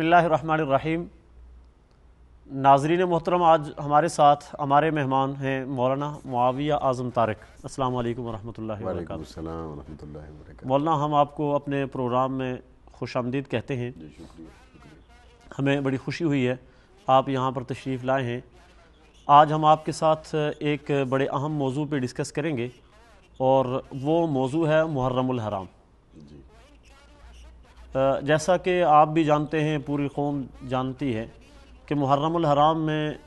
बसमीम नाजरीन मोहतरम आज हमारे साथ हमारे मेहमान हैं मौलाना मुआविया आज़म तारक अस्सलाम वालेकुम मौलाना हम आपको अपने प्रोग्राम में खुश आमदीद कहते हैं हमें बड़ी खुशी हुई है आप यहाँ पर तशरीफ़ लाए हैं आज हम आपके साथ एक बड़े अहम मौजू पर डिस्कस करेंगे और वो मौजू है मुहर्रमराम जी जैसा कि आप भी जानते हैं पूरी कौम जानती है कि मुहर्रम हराम में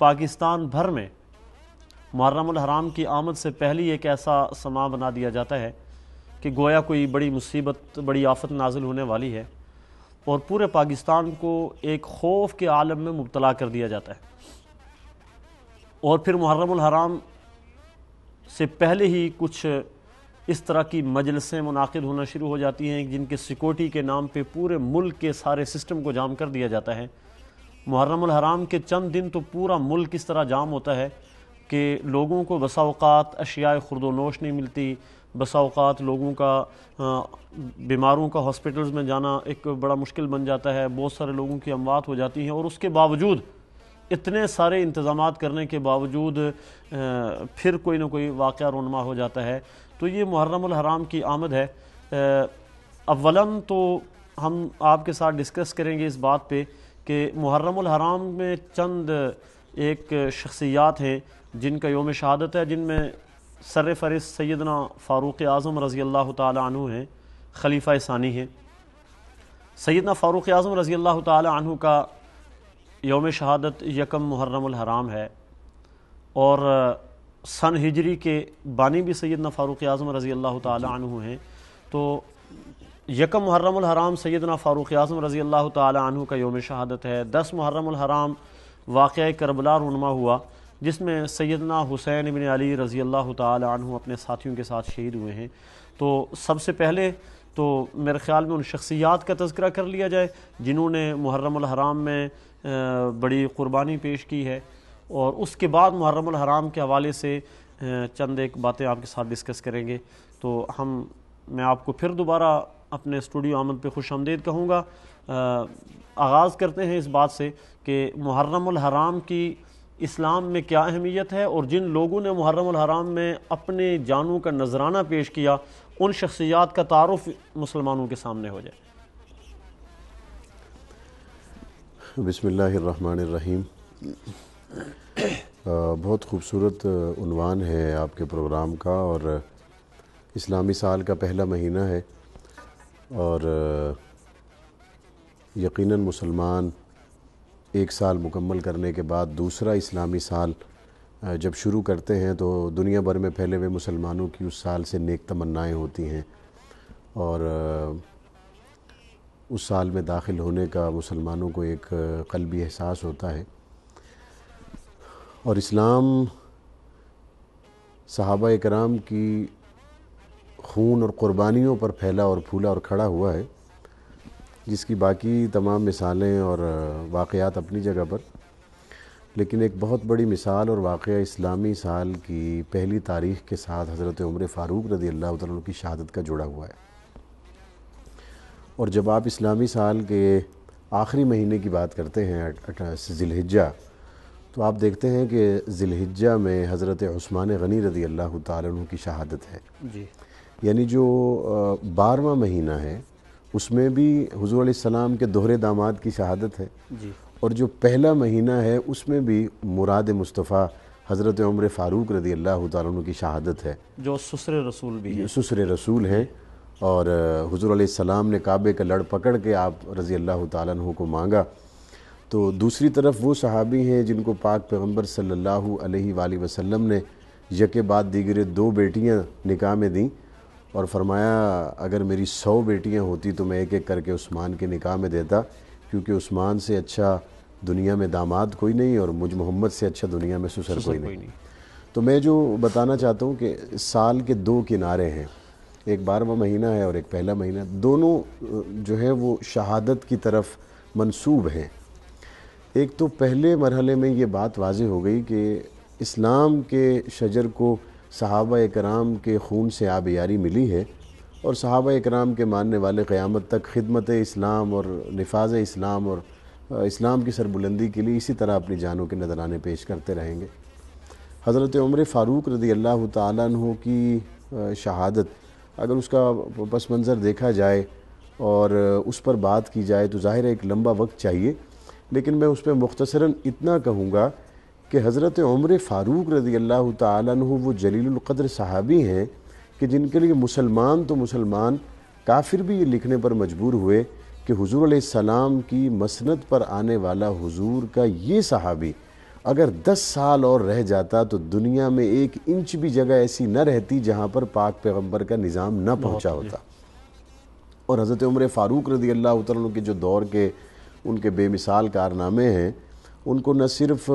पाकिस्तान भर में मुहर्रम हराम की आमद से पहले एक ऐसा समा बना दिया जाता है कि गोया कोई बड़ी मुसीबत बड़ी आफत नाजिल होने वाली है और पूरे पाकिस्तान को एक खौफ के आलम में मुबतला कर दिया जाता है और फिर मुहर्रम हराम से पहले ही कुछ इस तरह की मजलसें मुनद होना शुरू हो जाती हैं जिनके सिक्योरिटी के नाम पर पूरे मुल्क के सारे सिस्टम को जाम कर दिया जाता है मुहर्रम हराम के चंद दिन तो पूरा मुल्क इस तरह जाम होता है कि लोगों को बसाओकात अशियाए अशिया खुरदोनोश नहीं मिलती बसाओकात लोगों का बीमारों का हॉस्पिटल्स में जाना एक बड़ा मुश्किल बन जाता है बहुत सारे लोगों की अमवात हो जाती हैं और उसके बावजूद इतने सारे इंतज़ाम करने के बावजूद फिर कोई ना कोई वाक़ रोनमा हो जाता है तो ये मुहर्रम हराम की आमद है अवलन तो हम आपके साथ डिस्कस करेंगे इस बात पे कि मुहर्रम हराम में चंद एक शख्सियात हैं जिनका योम शहादत है जिनमें सर फरिस सैदना फ़ारूक आज़म रज़ी अल्लाह तु हैं खलीफ़ा सानी हैं सैदना फ़ारूक आज़म रज़ी अल्लाह तु का योम शहादत यकम मुहर्रम हराम है और सन हिजरी के बानी भी सैदना फ़ारूक आज़म रज़ी अल्लाह तु हैं तो यकम मुहर्रम हराम सैदना फ़ारूक आज़म रज़ी अल्लाह तु का योम शहादत है दस मुहर्रम हराम वाक़ करबला रनमा हुआ जिसमें सैदना हुसैन इबिन अली रज़ी अल्लाह तु अपने साथियों के साथ शहीद हुए हैं तो सबसे पहले तो मेरे ख़्याल में उन शख्सियात का तस्करा कर लिया जाए जिन्होंने मुहर्रम हराम में बड़ी क़ुरबानी पेश की है और उसके बाद मुहर्रम हराम के हवाले से चंद एक बातें आपके साथ डिस्कस करेंगे तो हम मैं आपको फिर दोबारा अपने स्टूडियो आमद पे खुश आमदेद कहूँगा आगाज़ करते हैं इस बात से कि मुहर्रम हराम की इस्लाम में क्या अहमियत है और जिन लोगों ने मुहर्रम हराम में अपने जानों का नजराना पेश किया उन शख्सियात का तारफ़ मुसलमानों के सामने हो जाए बसमीम बहुत खूबसूरत उनवान है आपके प्रोग्राम का और इस्लामी साल का पहला महीना है और यकीनन मुसलमान एक साल मुकम्मल करने के बाद दूसरा इस्लामी साल जब शुरू करते हैं तो दुनिया भर में फैले हुए मुसलमानों की उस साल से नेक तमन्नाएँ होती हैं और उस साल में दाखिल होने का मुसलमानों को एक कलबी एहसास होता है और इस्लाम सहाबा कराम की खून और क़ुरबानियों पर फैला और फूला और खड़ा हुआ है जिसकी बाकी तमाम मिसालें और वाक़ात अपनी जगह पर लेकिन एक बहुत बड़ी मिसाल और वाक़ इस्लामी साल की पहली तारीख़ के साथ हज़रत उम्र फ़ारूक रदी अल्लाह तु की शहादत का जुड़ा हुआ है और जब आप इस्लामी साल के आखिरी महीने की बात करते हैं ज़िलहिजा तो आप देखते हैं कि ज़िलहिजा में हज़रत उस्मान गनी रदी अल्लाह तु की शहादत है जी यानी जो बारवा महीना है उसमें भी हजूर सलाम के दोहरे दामाद की शहादत है जी और जो पहला महीना है उसमें भी मुराद मुस्तफ़ा हज़रत उम्र फ़ारूक रदी अल्लाह तु की शहादत है जो ससरे रसूल भी है ससर रसूल हैं और हजूर सलाम ने काबे का लड़ पकड़ के आप रज़ी अल्लाह तु को मांगा तो दूसरी तरफ वो सहाबी हैं जिनको पाक पैगम्बर सल्लल्लाहु अलैहि वसल्लम ने यके बाद दीगरे दो बेटियां निकाह में दी और फरमाया अगर मेरी सौ बेटियां होती तो मैं एक एक करके उस्मान के निकाह में देता क्योंकि उस्मान से अच्छा दुनिया में दामाद कोई नहीं और मुझ मोहम्मद से अच्छा दुनिया में सुसर, सुसर कोई, कोई नहीं।, नहीं तो मैं जो बताना चाहता हूँ कि साल के दो किनारे हैं एक बारवा महीना है और एक पहला महीना दोनों जो है वो शहादत की तरफ मंसूब हैं एक तो पहले मरहले में ये बात वाज हो गई कि इस्लाम के शजर को सहाबा कराम के खून से आबियारी मिली है और सहाबा कराम के मानने वाले क़्यामत तक खिदमत इस्लाम और नफाज इस्लाम और इस्लाम की सरबुलंदी के लिए इसी तरह अपनी जानों के नजराने पेश करते रहेंगे हज़रत उम्र फ़ारूक रदी अल्लाह तु की शहादत अगर उसका पस मंज़र देखा जाए और उस पर बात की जाए तो ज़ाहिर है एक लंबा वक्त चाहिए लेकिन मैं उस पर मुख्तसरा इतना कहूँगा कि हज़रत उम्र फ़ारूक रज़ी अल्लाह तु वो जलीलक़द्र सहाबी हैं कि जिनके लिए मुसलमान तो मुसलमान काफिर भी ये लिखने पर मजबूर हुए कि हुजूर सलाम की मसनत पर आने वाला हुजूर का ये सहाबी अगर दस साल और रह जाता तो दुनिया में एक इंच भी जगह ऐसी न रहती जहाँ पर पाक पैगम्बर का निज़ाम न पहुँचा होता और हज़रत उम्र फ़ारूक रजी अल्लाह तु के जो दौर के उनके बेमिसाल कारनामे हैं उनको न सिर्फ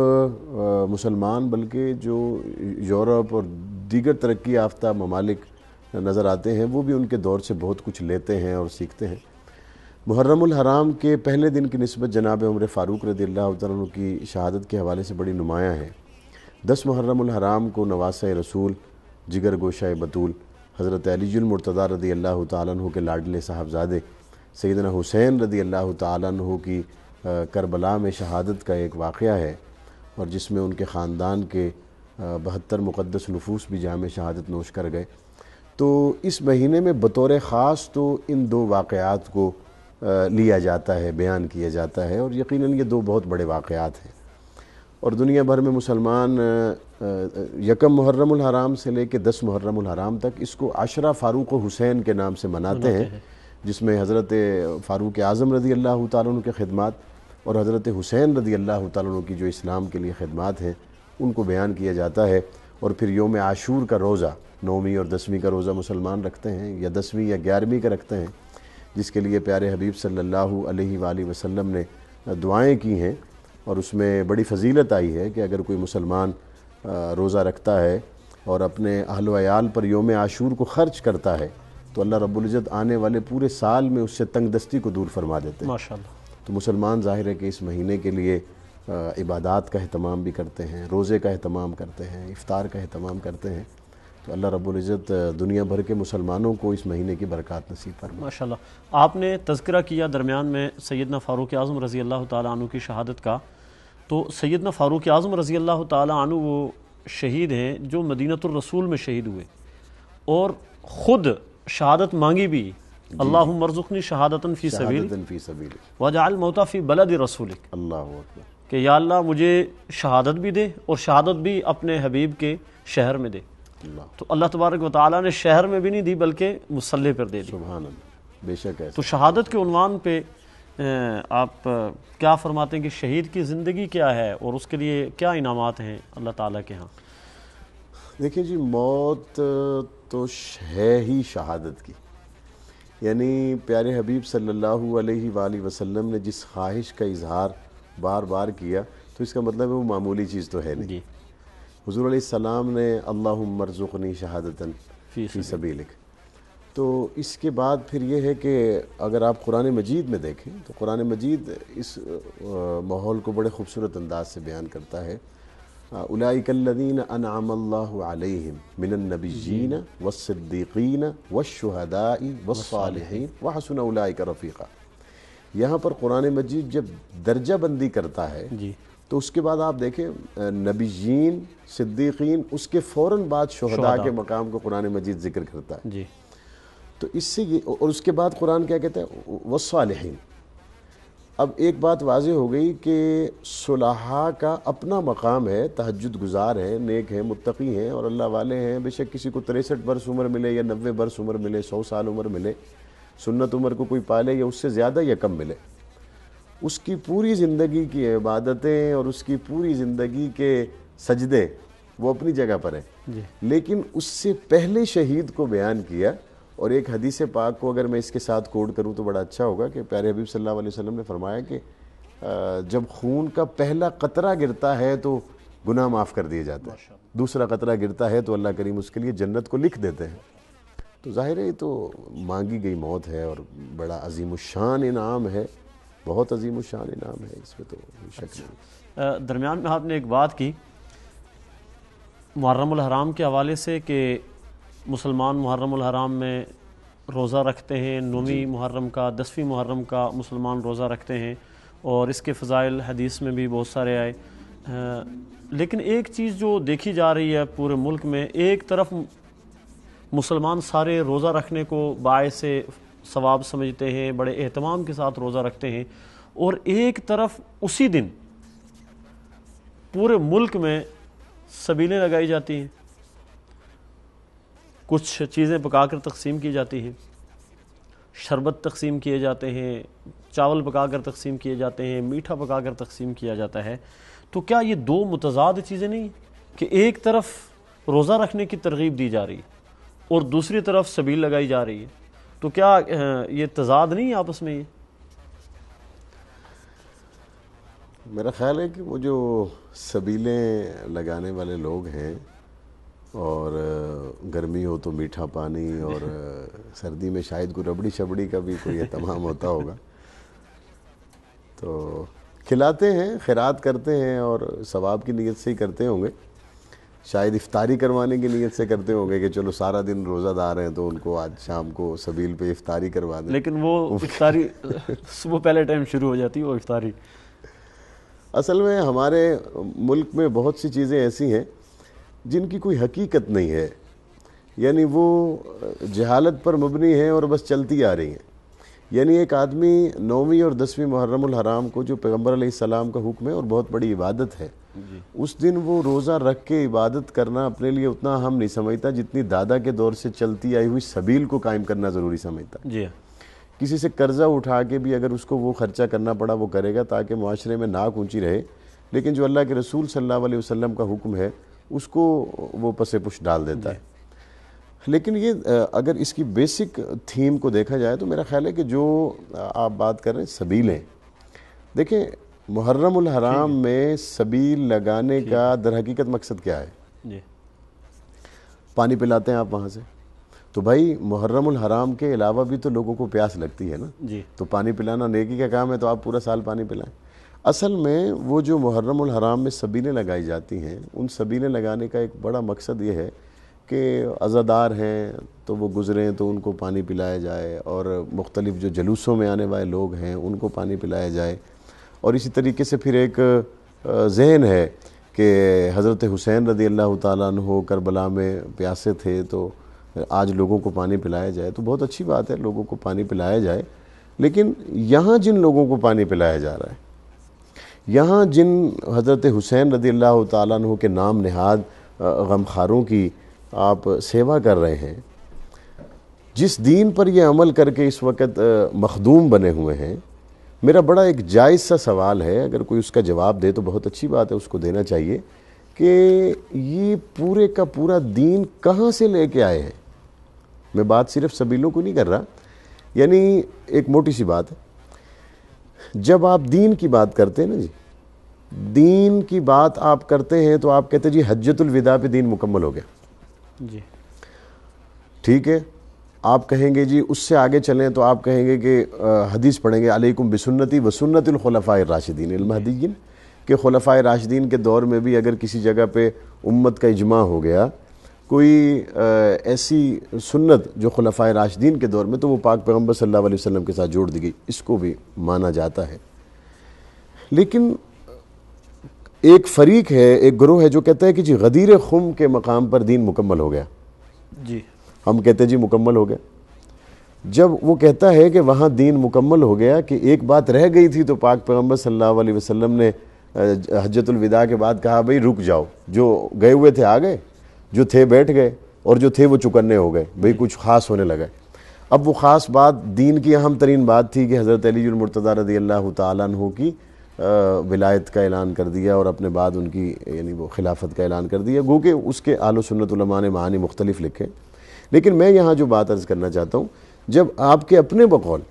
मुसलमान बल्कि जो यूरोप और दीगर तरक्की याफ्ता ममालिक नज़र आते हैं वो भी उनके दौर से बहुत कुछ लेते हैं और सीखते हैं मुहर्रमुल हराम के पहले दिन की नस्बत जनाब उम्र फ़ारूक रदी तु की शहादत के हवाले से बड़ी नुमायाँ है दस मुहर्रमुल हराम को नवास रसूल जिगर गोशा बतूल हज़रत अलीजुलमरतदा रदी अल्लाह तु के लाडले साहबजादे सैदना हुसैन रदी अल्लाह तु की करबला में शहादत का एक वाक़ है और जिसमें उनके ख़ानदान के बहत्तर मुक़दस नफूस भी जाम शहादत नोश कर गए तो इस महीने में बतौर ख़ास तो इन दो वाक़ात को लिया जाता है बयान किया जाता है और यकीनन ये दो बहुत बड़े वाक़ात हैं और दुनिया भर में मुसलमान यकम मुहर्रम हराम से लेके दस मुहर्रम हराम तक इसको आशरा फ़ारूक हुसैन के नाम से मनाते हैं जिसमें हज़रत फ़ारूक आज़म रदी अल्लाह तुम के ख़दमात और हज़रत हुसैन रदी अल्लाह तुम की जो इस्लाम के लिए ख़दमात हैं उनको बयान किया जाता है और फिर योम आशूर का रोज़ा नौवीं और दसवीं का रोज़ा मुसलमान रखते हैं या दसवीं या ग्यारहवीं का रखते हैं जिसके लिए प्यारे हबीब सल्ला वसम ने दुआएँ की हैं और उसमें बड़ी फजीलत आई है कि अगर कोई मुसलमान रोज़ा रखता है और अपने अहल पर योम आशूर को ख़र्च करता है तो अल्लाह रब्ज़त आने वाले पूरे साल में उससे तंगदस्ती को दूर फरमा देते हैं माशाल्लाह तो मुसलमान ज़ाहिर है कि इस महीने के लिए इबादत का अहतमाम भी करते हैं रोज़े का अहतमाम करते हैं इफ़ार का अहतमाम करते हैं तो अल्लाह रबुल्जत दुनिया भर के मुसलमानों को इस महीने की बरक़ात नसीब पर माशा आपने तस्करा किया दरमियान में सैदना फ़ारूक आज़म रज़ी अल्लाह तु की शहादत का तो सैदना फ़ारूक आज़म रज़ी अल्लाह तु वो शहीद हैं जो मदीनतरसूल में शहीद हुए और ख़ुद शहादत मांगी भी अल्लाह मरजुखनी शहादत फ़ी सबील वजाल मोता बलद रसूल कि या अल्लाह मुझे शहादत भी दे और शहादत भी अपने हबीब के शहर में दे तो अल्लाह तबारक व वाली ने शहर में भी नहीं दी बल्कि मुसल्ले पर दे दी बेशक तो शहादत के उनवान पर आप क्या फरमाते हैं कि शहीद की ज़िंदगी क्या है और उसके लिए क्या इनामत हैं अल्लाह ताला के यहाँ देखिए जी मौत तो है ही शहादत की यानी प्यारे हबीब सल्लल्लाहु अलैहि वसल्लम ने जिस ख्वाहिश का इजहार बार बार किया तो इसका मतलब है वो मामूली चीज़ तो है नहीं हजूर सलाम ने अल्लाह मरजुकनी शहादतन फ़ी सभी लिख तो इसके बाद फिर ये है कि अगर आप कुरान मजीद में देखें तो कुरान मजीद इस माहौल को बड़े खूबसूरत अंदाज से बयान करता है हाँ, उलाइकल्लिन अनामल्लाम मिनबीन वसद्दीकीन वशहदाई वसालहीन वसन उलाइक रफ़ीक़ा यहाँ पर कुरान मजीद जब दर्जा बंदी करता है जी तो उसके बाद आप देखें नबी नबीजीन सिद्दीकीन उसके फ़ौर बाद शहदा के मकाम को कुरान मजीद जिक्र करता है जी तो इससे और उसके बाद कुरान क्या कहता है वसालहीन अब एक बात वाज हो गई कि सुलहा का अपना मकाम है तहजद गुजार है नेक है मुतकी हैं और अल्लाह वाले हैं बेशक किसी को तिरसठ बरस उम्र मिले या नबे बरस उम्र मिले सौ साल उम्र मिले सुन्नत उम्र को कोई पाले या उससे ज़्यादा या कम मिले उसकी पूरी ज़िंदगी की इबादतें और उसकी पूरी ज़िंदगी के सजदे वो अपनी जगह पर हैं लेकिन उससे पहले शहीद को बयान किया और एक हदीस पाक को अगर मैं इसके साथ कोड करूँ तो बड़ा अच्छा होगा कि प्यारे हबीब सल्लल्लाहु अलैहि वसल्लम ने फरमाया कि जब खून का पहला कतरा गिरता है तो गुनाह माफ़ कर दिया जाता है दूसरा कतरा गिरता है तो अल्लाह करीम उसके लिए जन्नत को लिख देते हैं तो ज़ाहिर है तो मांगी गई मौत है और बड़ा अजीम शान इनाम है बहुत अजीम शान इनाम है इसमें तो शक अच्छा। दरमियान में आपने एक बात की मुहर्रम हराम के हवाले से कि मुसलमान मुहर्रम हराम में रोज़ा रखते हैं नौवीं मुहर्रम का दसवीं मुहर्रम का मुसलमान रोज़ा रखते हैं और इसके फ़जाइल हदीस में भी बहुत सारे आए लेकिन एक चीज़ जो देखी जा रही है पूरे मुल्क में एक तरफ मुसलमान सारे रोज़ा रखने को बाय से सवाब समझते हैं बड़े अहतमाम के साथ रोज़ा रखते हैं और एक तरफ उसी दिन पूरे मुल्क में सबीलें लगाई जाती हैं कुछ चीज़ें पका कर तकसीम की जाती हैं शरबत तकसीम किए जाते हैं चावल पका कर तकसीम किए जाते हैं मीठा पका कर तकसीम किया जाता है तो क्या ये दो मुतजाद चीज़ें नहीं कि एक तरफ रोज़ा रखने की तरगीब दी जा रही है और दूसरी तरफ सबील लगाई जा रही है तो क्या ये तजाद नहीं है आपस में ये मेरा ख्याल है कि वो जो सबीलें लगाने वाले लोग हैं और गर्मी हो तो मीठा पानी और सर्दी में शायद कोई रबड़ी शबड़ी का भी कोई तमाम होता होगा तो खिलाते हैं खैरात करते हैं और सवाब की नीयत से ही करते होंगे शायद इफ़ारी करवाने की नीयत से करते होंगे कि चलो सारा दिन रोज़ादार हैं तो उनको आज शाम को सबील पे इफ़ारी करवा दें लेकिन वो इफ्तारी सुबह पहले टाइम शुरू हो जाती है वो इफ्तारी असल में हमारे मुल्क में बहुत सी चीज़ें ऐसी हैं जिनकी कोई हकीकत नहीं है यानी वो जहालत पर मबनी है और बस चलती आ रही हैं यानी एक आदमी नौवीं और दसवीं मुहर्रमुल हराम को जो पैगम्बर सलाम का हुक्म है और बहुत बड़ी इबादत है उस दिन वो रोज़ा रख के इबादत करना अपने लिए उतना अहम नहीं समझता जितनी दादा के दौर से चलती आई हुई सबील को कायम करना ज़रूरी समझता जी किसी से कर्ज़ा उठा के भी अगर उसको वो खर्चा करना पड़ा वो करेगा ताकि माशरे में नाक ऊँची रहे लेकिन जो अल्लाह के रसूल सल्ला वसम का हुक्म है उसको वो पसे पुश डाल देता है लेकिन ये अगर इसकी बेसिक थीम को देखा जाए तो मेरा ख्याल है कि जो आप बात कर रहे हैं सबीलें देखें मुहर्रम हराम में सबील लगाने का हकीकत मकसद क्या है जी पानी पिलाते हैं आप वहाँ से तो भाई मुहर्रम हराम के अलावा भी तो लोगों को प्यास लगती है ना जी तो पानी पिलाना नेकी का काम है तो आप पूरा साल पानी पिलाएं असल में वो जो मुहर्रम और हराम में सबीलें लगाई जाती हैं उन सबीलें लगाने का एक बड़ा मकसद ये है कि अज़ादार हैं तो वो गुज़रें तो उनको पानी पिलाया जाए और मुख्तलिफ़ जो जलूसों में आने वाले लोग हैं उनको पानी पिलाया जाए और इसी तरीके से फिर एक जहन है कि हज़रत हुसैन रदी अल्लाह तु करबला में प्यासे थे तो आज लोगों को पानी पिलाया जाए तो बहुत अच्छी बात है लोगों को पानी पिलाया जाए लेकिन यहाँ जिन लोगों को पानी पिलाया जा रहा है यहाँ जिन हज़रत हुसैन रदी अल्लाह तु के नाम नहाद गमखारों की आप सेवा कर रहे हैं जिस दीन पर यह अमल करके इस वक्त मखदूम बने हुए हैं मेरा बड़ा एक जायज़ सा सवाल है अगर कोई उसका जवाब दे तो बहुत अच्छी बात है उसको देना चाहिए कि ये पूरे का पूरा दीन कहाँ से लेके आए हैं मैं बात सिर्फ सबीलों को नहीं कर रहा यानी एक मोटी सी बात है जब आप दीन की बात करते हैं ना जी दीन की बात आप करते हैं तो आप कहते हैं जी हजतुल विदा पे दीन मुकम्मल हो गया जी ठीक है आप कहेंगे जी उससे आगे चलें तो आप कहेंगे कि हदीस पढ़ेंगे अलैकुम बिसुन्नती वसुन्नतलखलफ़ा राशिदीन इल्महदीन के खलफ़ा राशिदीन के दौर में भी अगर किसी जगह पे उम्मत का इजमा हो गया कोई ऐसी सुन्नत जो खलफा राशदीन के दौर में तो वो पाक पैगम्बर सल्ला वसम के साथ जोड़ दी गई इसको भी माना जाता है लेकिन एक फरीक है एक ग्रोह है जो कहता है कि जी गदीर खुम के मकाम पर दीन मुकम्मल हो गया जी हम कहते हैं जी मुकम्मल हो गया जब वो कहता है कि वहाँ दीन मुकम्मल हो गया कि एक बात रह गई थी तो पाक पैगम्बर सल्ला वसम ने हजतुलविदा के बाद कहा भाई रुक जाओ जो गए हुए थे आ गए जो थे बैठ गए और जो थे वो चुकन्ने हो गए भाई कुछ ख़ास होने लगा अब वो ख़ास बात दीन की अहम तरीन बात थी कि हज़रत अलीमरतज़ा रदी अल्लाह तु की विलायत का ऐलान कर दिया और अपने बाद उनकी यानी वो खिलाफत का ऐलान कर दिया गो उसके आलो सुन्नतमा ने मानी मुख्तलिफ लिखे लेकिन मैं यहाँ जो बात अर्ज़ करना चाहता हूँ जब आपके अपने बकौल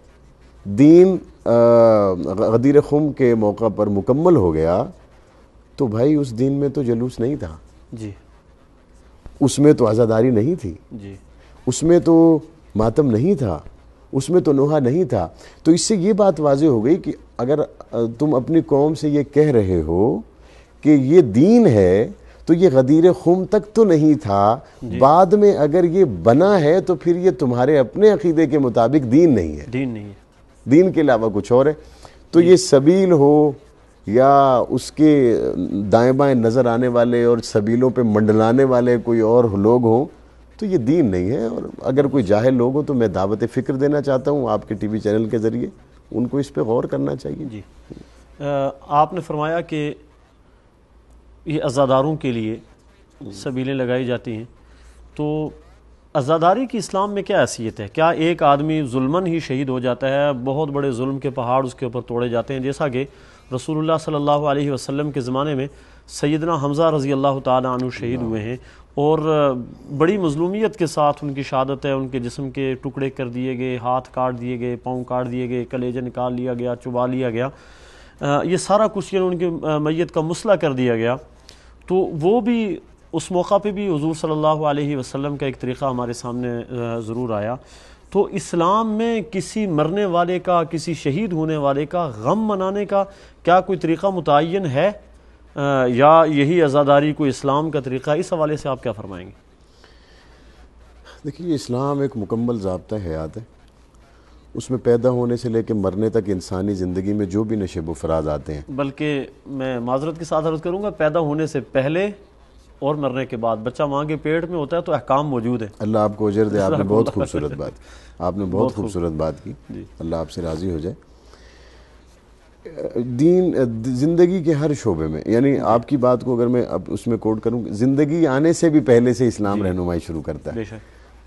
दीन गदीर खुम के मौका पर मुकम्मल हो गया तो भाई उस दिन में तो जलूस नहीं था जी उसमें तो आज़ादारी नहीं थी जी उसमें तो मातम नहीं था उसमें तो नोहा नहीं था तो इससे ये बात वाज हो गई कि अगर तुम अपनी कौम से ये कह रहे हो कि ये दीन है तो ये गदीर खुम तक तो नहीं था बाद में अगर ये बना है तो फिर ये तुम्हारे अपने अकीदे के मुताबिक दीन नहीं है दीन नहीं है दीन के अलावा कुछ और है तो ये सबील हो या उसके दाएं बाएं नज़र आने वाले और सबीलों पे मंडलाने वाले कोई और लोग हों तो ये दीन नहीं है और अगर कोई जाहिल लोग हो तो मैं दावत फ़िक्र देना चाहता हूँ आपके टीवी चैनल के ज़रिए उनको इस पर गौर करना चाहिए जी आपने फरमाया कि ये अज़ादारों के लिए सबीलें लगाई जाती हैं तो अज़ादारी की इस्लाम में क्या हैसियत है क्या एक आदमी जुल्मन ही शहीद हो जाता है बहुत बड़े जुल्म के पहाड़ उसके ऊपर तोड़े जाते हैं जैसा कि रसूल सल्ला वसलम के ज़माने में सैदना हमज़ा रज़ी अल्लाह तु शहीद हुए हैं और बड़ी मजलूमियत के साथ उनकी शहादत है उनके जिसम के टुकड़े कर दिए गए हाथ काट दिए गए पाँव काट दिए गए कलेजे निकाल लिया गया चुबा लिया गया आ, ये सारा कुछ यानी उनकी मैत का मसला कर दिया गया तो वो भी उस मौका पे भी हजूर सल्लल्लाहु अलैहि वसल्लम का एक तरीक़ा हमारे सामने ज़रूर आया तो इस्लाम में किसी मरने वाले का किसी शहीद होने वाले का गम मनाने का क्या कोई तरीक़ा मुतन है आ, या यही आज़ादारी कोई इस्लाम का तरीक़ा इस हवाले से आप क्या फरमाएंगे देखिए इस्लाम एक मुकम्मल जबता हयात है उसमें पैदा होने से लेकर मरने तक इंसानी ज़िंदगी में जो भी नशेब फराज आते हैं बल्कि मैं माजरत के साथ अर्ज़ करूँगा पैदा होने से पहले और मरने के बाद बच्चा माँ के पेट में होता है तो अहकाम मौजूद है अल्लाह आपको उजर दे आपने बहुत खूबसूरत बात आपने बहुत खूबसूरत बात की अल्लाह आपसे राज़ी हो जाए दीन ज़िंदगी के हर शोबे में यानी आपकी बात को अगर मैं अब उसमें कोट करूँ ज़िंदगी आने से भी पहले से इस्लाम रहनुमाई शुरू करता है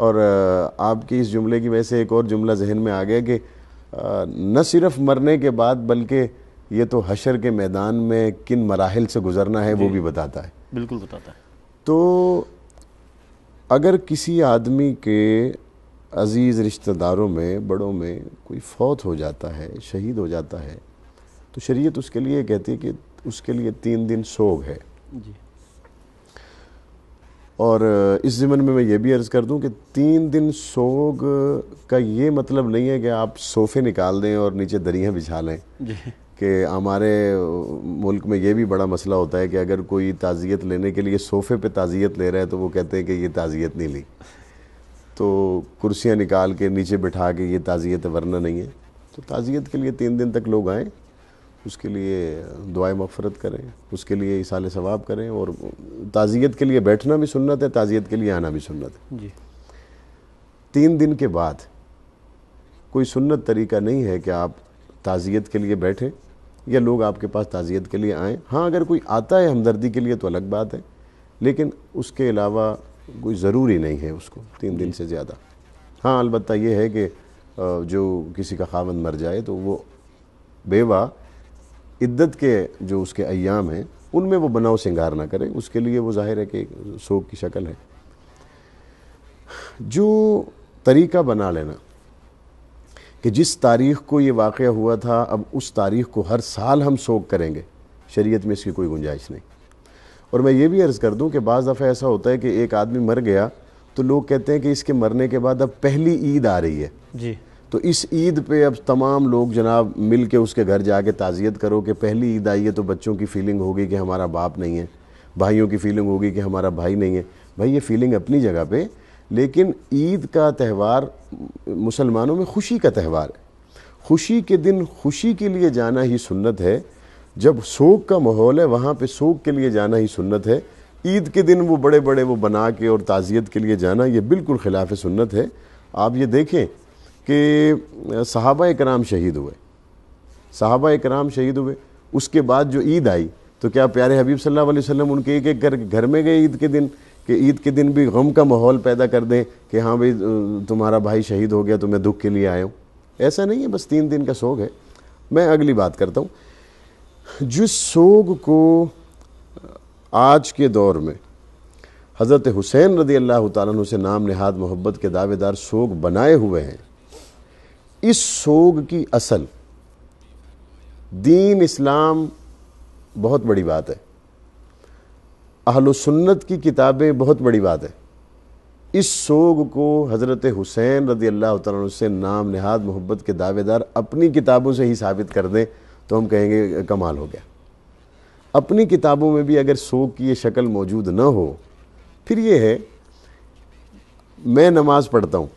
और आपकी इस जुमले की वजह से एक और जुमला जहन में आ गया कि न सिर्फ मरने के बाद बल्कि ये तो हशर के मैदान में किन मराहल से गुजरना है वो भी बताता है बिल्कुल बताता है तो अगर किसी आदमी के अज़ीज़ रिश्तेदारों में बड़ों में कोई फौत हो जाता है शहीद हो जाता है तो शरीयत उसके लिए कहती है कि उसके लिए तीन दिन सोग है जी और इस ज़िमन में मैं ये भी अर्ज़ कर दूं कि तीन दिन सोग का ये मतलब नहीं है कि आप सोफ़े निकाल दें और नीचे दरियाँ बिछा लें कि हमारे मुल्क में ये भी बड़ा मसला होता है कि अगर कोई ताज़ियत लेने के लिए सोफ़े पे ताज़ियत ले रहा है तो वो कहते हैं कि ये ताज़ियत नहीं ली तो कुर्सियाँ निकाल के नीचे बिठा के ये ताज़ियत वरना नहीं है तो ताज़ियत के लिए तीन दिन तक लोग आएँ उसके लिए दुआ मफ़रत करें उसके लिए इसाल सवाब करें और ताज़ियत के लिए बैठना भी सुनत है ताज़ियत के लिए आना भी सुनत है जी तीन दिन के बाद कोई सुन्नत तरीका नहीं है कि आप ताज़ियत के लिए बैठें या लोग आपके पास ताज़ियत के लिए आएँ हाँ अगर कोई आता है हमदर्दी के लिए तो अलग बात है लेकिन उसके अलावा कोई ज़रूरी नहीं है उसको तीन दिन से ज़्यादा हाँ अलबत्त ये है कि जो किसी का खावन मर जाए तो वो बेवा इद्दत के जो उसके अयाम हैं उनमें वो बनाव सिंगार ना करें उसके लिए वो जाहिर है कि शोक की शक्ल है जो तरीका बना लेना कि जिस तारीख़ को ये वाक़ हुआ था अब उस तारीख़ को हर साल हम सोग करेंगे शरीयत में इसकी कोई गुंजाइश नहीं और मैं ये भी अर्ज़ कर दूं कि बज़ दफ़ा ऐसा होता है कि एक आदमी मर गया तो लोग कहते हैं कि इसके मरने के बाद अब पहली ईद आ रही है जी तो इस ईद पे अब तमाम लोग जनाब मिल के उसके घर जाके ताज़ियत करो कि पहली ईद आई है तो बच्चों की फीलिंग होगी कि हमारा बाप नहीं है भाइयों की फीलिंग होगी कि हमारा भाई नहीं है भाई ये फीलिंग अपनी जगह पे लेकिन ईद का त्यौहार मुसलमानों में खुशी का त्यौहार है खुशी के दिन खुशी के लिए जाना ही सुन्नत है जब शोक का माहौल है वहाँ पे शोक के लिए जाना ही सुन्नत है ईद के दिन वो बड़े बड़े वो बना के और ताज़ियत के लिए जाना ये बिल्कुल खिलाफ सुन्नत है आप ये देखें कि सहाबा कराम शहीद हुए सहाबा कराम शहीद हुए उसके बाद जो ईद आई तो क्या प्यारे हबीब सल्लल्लाहु अलैहि वसल्लम उनके एक एक घर घर में गए ईद के दिन कि ईद के दिन भी गम का माहौल पैदा कर दें कि हाँ भाई तुम्हारा भाई शहीद हो गया तो मैं दुख के लिए आया हूँ ऐसा नहीं है बस तीन दिन का सोग है मैं अगली बात करता हूँ जिस सोग को आज के दौर में हज़रत हुसैन रदी अल्लाह तु से नाम नहाद मोहब्बत के दावेदार सोग बनाए हुए हैं इस सोग की असल दीन इस्लाम बहुत बड़ी बात है अहलसन्नत की किताबें बहुत बड़ी बात है इस सोग को हज़रत हुसैन रदी अल्लाह तसैन से नाम नहाद मोहब्बत के दावेदार अपनी किताबों से ही साबित कर दें तो हम कहेंगे कमाल हो गया अपनी किताबों में भी अगर सोग की ये शक्ल मौजूद न हो फिर ये है मैं नमाज़ पढ़ता हूँ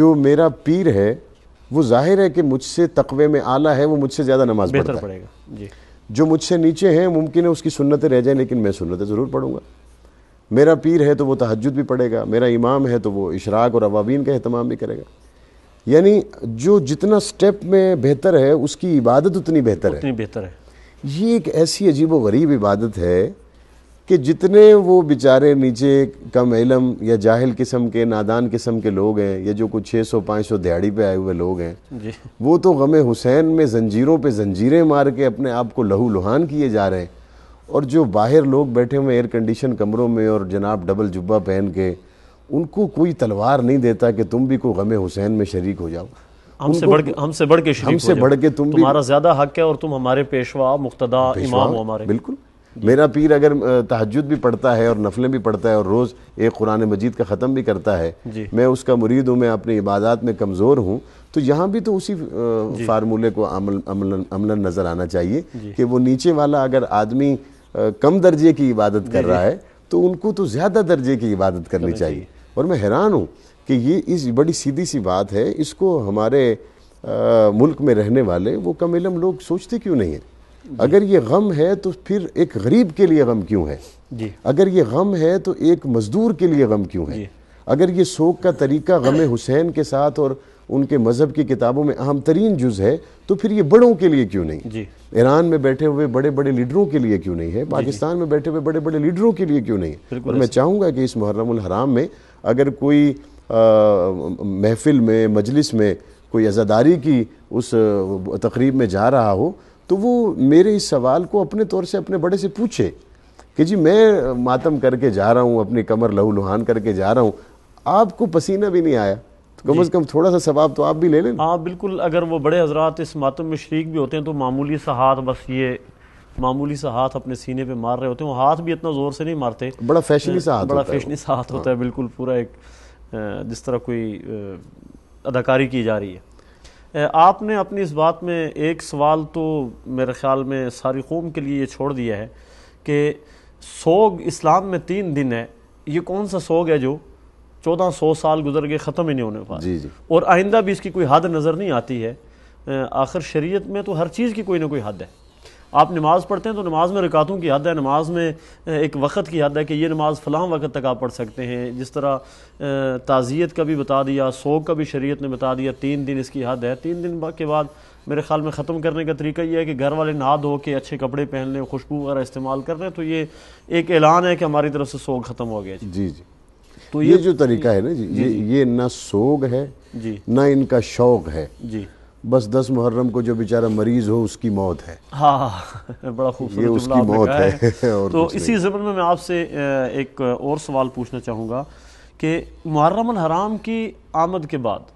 जो मेरा पीर है वो जाहिर है कि मुझसे तकवे में आला है वो मुझसे ज़्यादा नमाज़ पढ़ता पड़ेगा जी जो मुझसे नीचे हैं मुमकिन है उसकी सुन्नतें रह जाएं लेकिन मैं सुन्नतें ज़रूर पढ़ूंगा मेरा पीर है तो वो तहजद भी पढ़ेगा मेरा इमाम है तो वो इशराक और अवाबीन का अहतमाम भी करेगा यानी जो जितना स्टेप में बेहतर है उसकी इबादत उतनी बेहतर उतनी है बेहतर है ये एक ऐसी अजीब व गरीब इबादत है कि जितने वो बेचारे नीचे कम इलम या जाहिल किस्म के नादान किस्म के लोग हैं या जो कुछ 600 500 दिहाड़ी पे आए हुए लोग हैं वो तो गम हुसैन में जंजीरों पे जंजीरें मार के अपने आप को लहू लुहान किए जा रहे हैं और जो बाहर लोग बैठे हुए एयर कंडीशन कमरों में और जनाब डबल जुब्बा पहन के उनको कोई तलवार नहीं देता कि तुम भी कोई गम हुसैन में शरीक हो जाओ हमसे बढ़ के हमसे बढ़ के हमसे बढ़ के तुम तुम्हारा ज्यादा हक है और तुम हमारे पेशवा मुख्तदा इमाम हो हमारे बिल्कुल मेरा पीर अगर तहजद भी पढ़ता है और नफलें भी पढ़ता है और रोज़ एक कुरान मजीद का ख़त्म भी करता है मैं उसका मुरीद हूँ मैं अपनी इबादत में कमज़ोर हूँ तो यहाँ भी तो उसी फार्मूले को अमल अमला नज़र आना चाहिए कि वो नीचे वाला अगर आदमी कम दर्जे की इबादत कर रहा है तो उनको तो ज़्यादा दर्जे की इबादत करनी चाहिए और मैं हैरान हूँ कि ये इस बड़ी सीधी सी बात है इसको हमारे आ, मुल्क में रहने वाले वो कम इलम लोग सोचते क्यों नहीं है अगर ये गम है तो फिर एक गरीब के लिए गम क्यों है जी अगर ये गम है तो एक मजदूर के लिए गम क्यों है अगर ये शोक का तरीका गम हुसैन के साथ और उनके मज़हब की किताबों में अहम तरीन जुज़ है तो फिर ये बड़ों के लिए क्यों नहीं ईरान में बैठे हुए बड़े बड़े लीडरों के लिए क्यों नहीं है पाकिस्तान में बैठे हुए बड़े बड़े लीडरों के लिए क्यों नहीं और मैं चाहूँगा कि इस मुहर्रम हराम में अगर कोई महफिल में मजलिस में कोई आज़ादारी की उस तकरीब में जा रहा हो तो वो मेरे इस सवाल को अपने तौर से अपने बड़े से पूछे कि जी मैं मातम करके जा रहा हूँ अपनी कमर लहू लुहान करके जा रहा हूँ आपको पसीना भी नहीं आया तो कम अज़ कम थोड़ा सा सवाब तो आप भी ले लें हाँ बिल्कुल अगर वो बड़े हजरात इस मातम में शरीक भी होते हैं तो मामूली सा हाथ बस ये मामूली सा हाथ अपने सीने पे मार रहे होते हैं वो हाथ भी इतना ज़ोर से नहीं मारते बड़ा फैशनी सा हाथ बड़ा फैशनी सा हाथ होता है हाँ। बिल्कुल पूरा एक जिस तरह कोई अदाकारी की जा रही है आपने अपनी इस बात में एक सवाल तो मेरे ख्याल में सारी कौम के लिए ये छोड़ दिया है कि सोग इस्लाम में तीन दिन है ये कौन सा सोग है जो चौदह सौ साल गुजर गए ख़त्म ही नहीं होने पास जी जी और आइंदा भी इसकी कोई हद नज़र नहीं आती है आखिर शरीयत में तो हर चीज़ की कोई ना कोई हद है आप नमाज़ पढ़ते हैं तो नमाज में रकातों की हद है नमाज में एक वक्त की हद है कि ये नमाज फ़लाँ वक्त तक आप पढ़ सकते हैं जिस तरह ताज़ियत का भी बता दिया सोग का भी शरीयत ने बता दिया तीन दिन इसकी हद है तीन दिन के बाद मेरे ख्याल में ख़त्म करने का तरीका यह है कि घर वाले नहा धो के अच्छे कपड़े पहन लें खुशबू वगैरह इस्तेमाल कर लें तो ये एक ऐलान है कि हमारी तरफ से सोग ख़त्म हो गया जी जी तो ये, ये जो तरीका है ना जी, जी, जी ये ये ना सोग है जी ना इनका शौक है जी बस दस मुहर्रम को जो बेचारा मरीज हो उसकी मौत है हाँ, हाँ, हाँ बड़ा खूबसूरत उसकी मौत है, है। और तो इसी जमन में मैं आपसे एक और सवाल पूछना चाहूँगा कि मुहर्रम हराम की आमद के बाद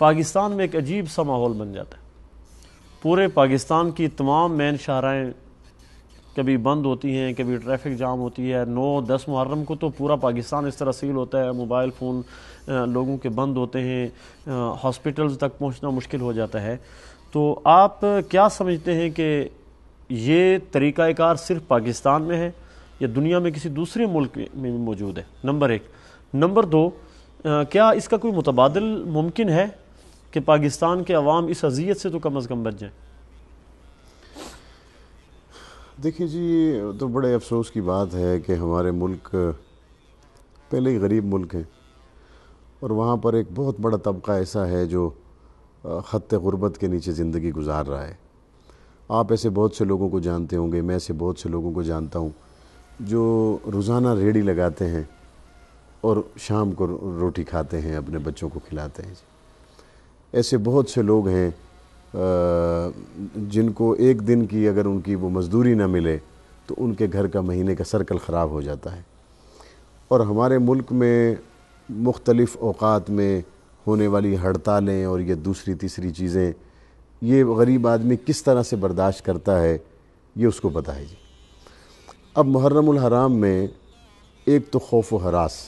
पाकिस्तान में एक अजीब सा माहौल बन जाता है पूरे पाकिस्तान की तमाम मेन शाहराएँ कभी बंद होती हैं कभी ट्रैफिक जाम होती है नौ दस मुहर्रम को तो पूरा पाकिस्तान इस तरह सील होता है मोबाइल फ़ोन लोगों के बंद होते हैं हॉस्पिटल्स तक पहुंचना मुश्किल हो जाता है तो आप क्या समझते हैं कि ये तरीक़ाकार सिर्फ पाकिस्तान में है या दुनिया में किसी दूसरे मुल्क में भी मौजूद है नंबर एक नंबर दो क्या इसका कोई मुतबादल मुमकिन है कि पाकिस्तान के अवाम इस अजियत से तो कम अज़ कम बच जाएँ देखिए जी तो बड़े अफसोस की बात है कि हमारे मुल्क पहले ही गरीब मुल्क हैं और वहाँ पर एक बहुत बड़ा तबका ऐसा है जो ख़त गुरबत के नीचे ज़िंदगी गुजार रहा है आप ऐसे बहुत से लोगों को जानते होंगे मैं ऐसे बहुत से लोगों को जानता हूँ जो रोज़ाना रेडी लगाते हैं और शाम को रोटी खाते हैं अपने बच्चों को खिलाते हैं ऐसे बहुत से लोग हैं जिनको एक दिन की अगर उनकी वो मजदूरी ना मिले तो उनके घर का महीने का सर्कल ख़राब हो जाता है और हमारे मुल्क में मुख्तलिफ़ अवकात में होने वाली हड़तालें और ये दूसरी तीसरी चीज़ें ये गरीब आदमी किस तरह से बर्दाश्त करता है ये उसको पता है जी अब मुहर्रम हराम में एक तो खौफ हरास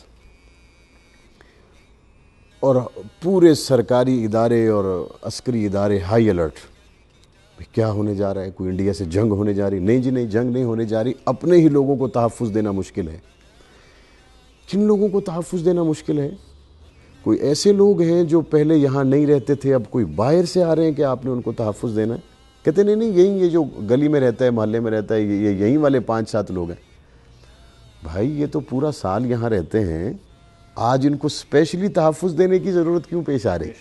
और पूरे सरकारी इदारे और अस्करी इदारे हाई अलर्ट क्या होने जा रहा है कोई इंडिया से जंग होने जा रही नहीं जी नहीं जंग नहीं होने जा रही अपने ही लोगों को तहफ़ देना मुश्किल है किन लोगों को तहफ़ देना मुश्किल है कोई ऐसे लोग हैं जो पहले यहाँ नहीं रहते थे अब कोई बाहर से आ रहे हैं कि आपने उनको तहफ़ देना है कहते नहीं नहीं यही ये जो गली में रहता है मोहल्ले में रहता है ये यहीं वाले पाँच सात लोग हैं भाई ये तो पूरा साल यहाँ रहते हैं आज इनको स्पेशली तहफ़ देने की ज़रूरत क्यों पेश आ रही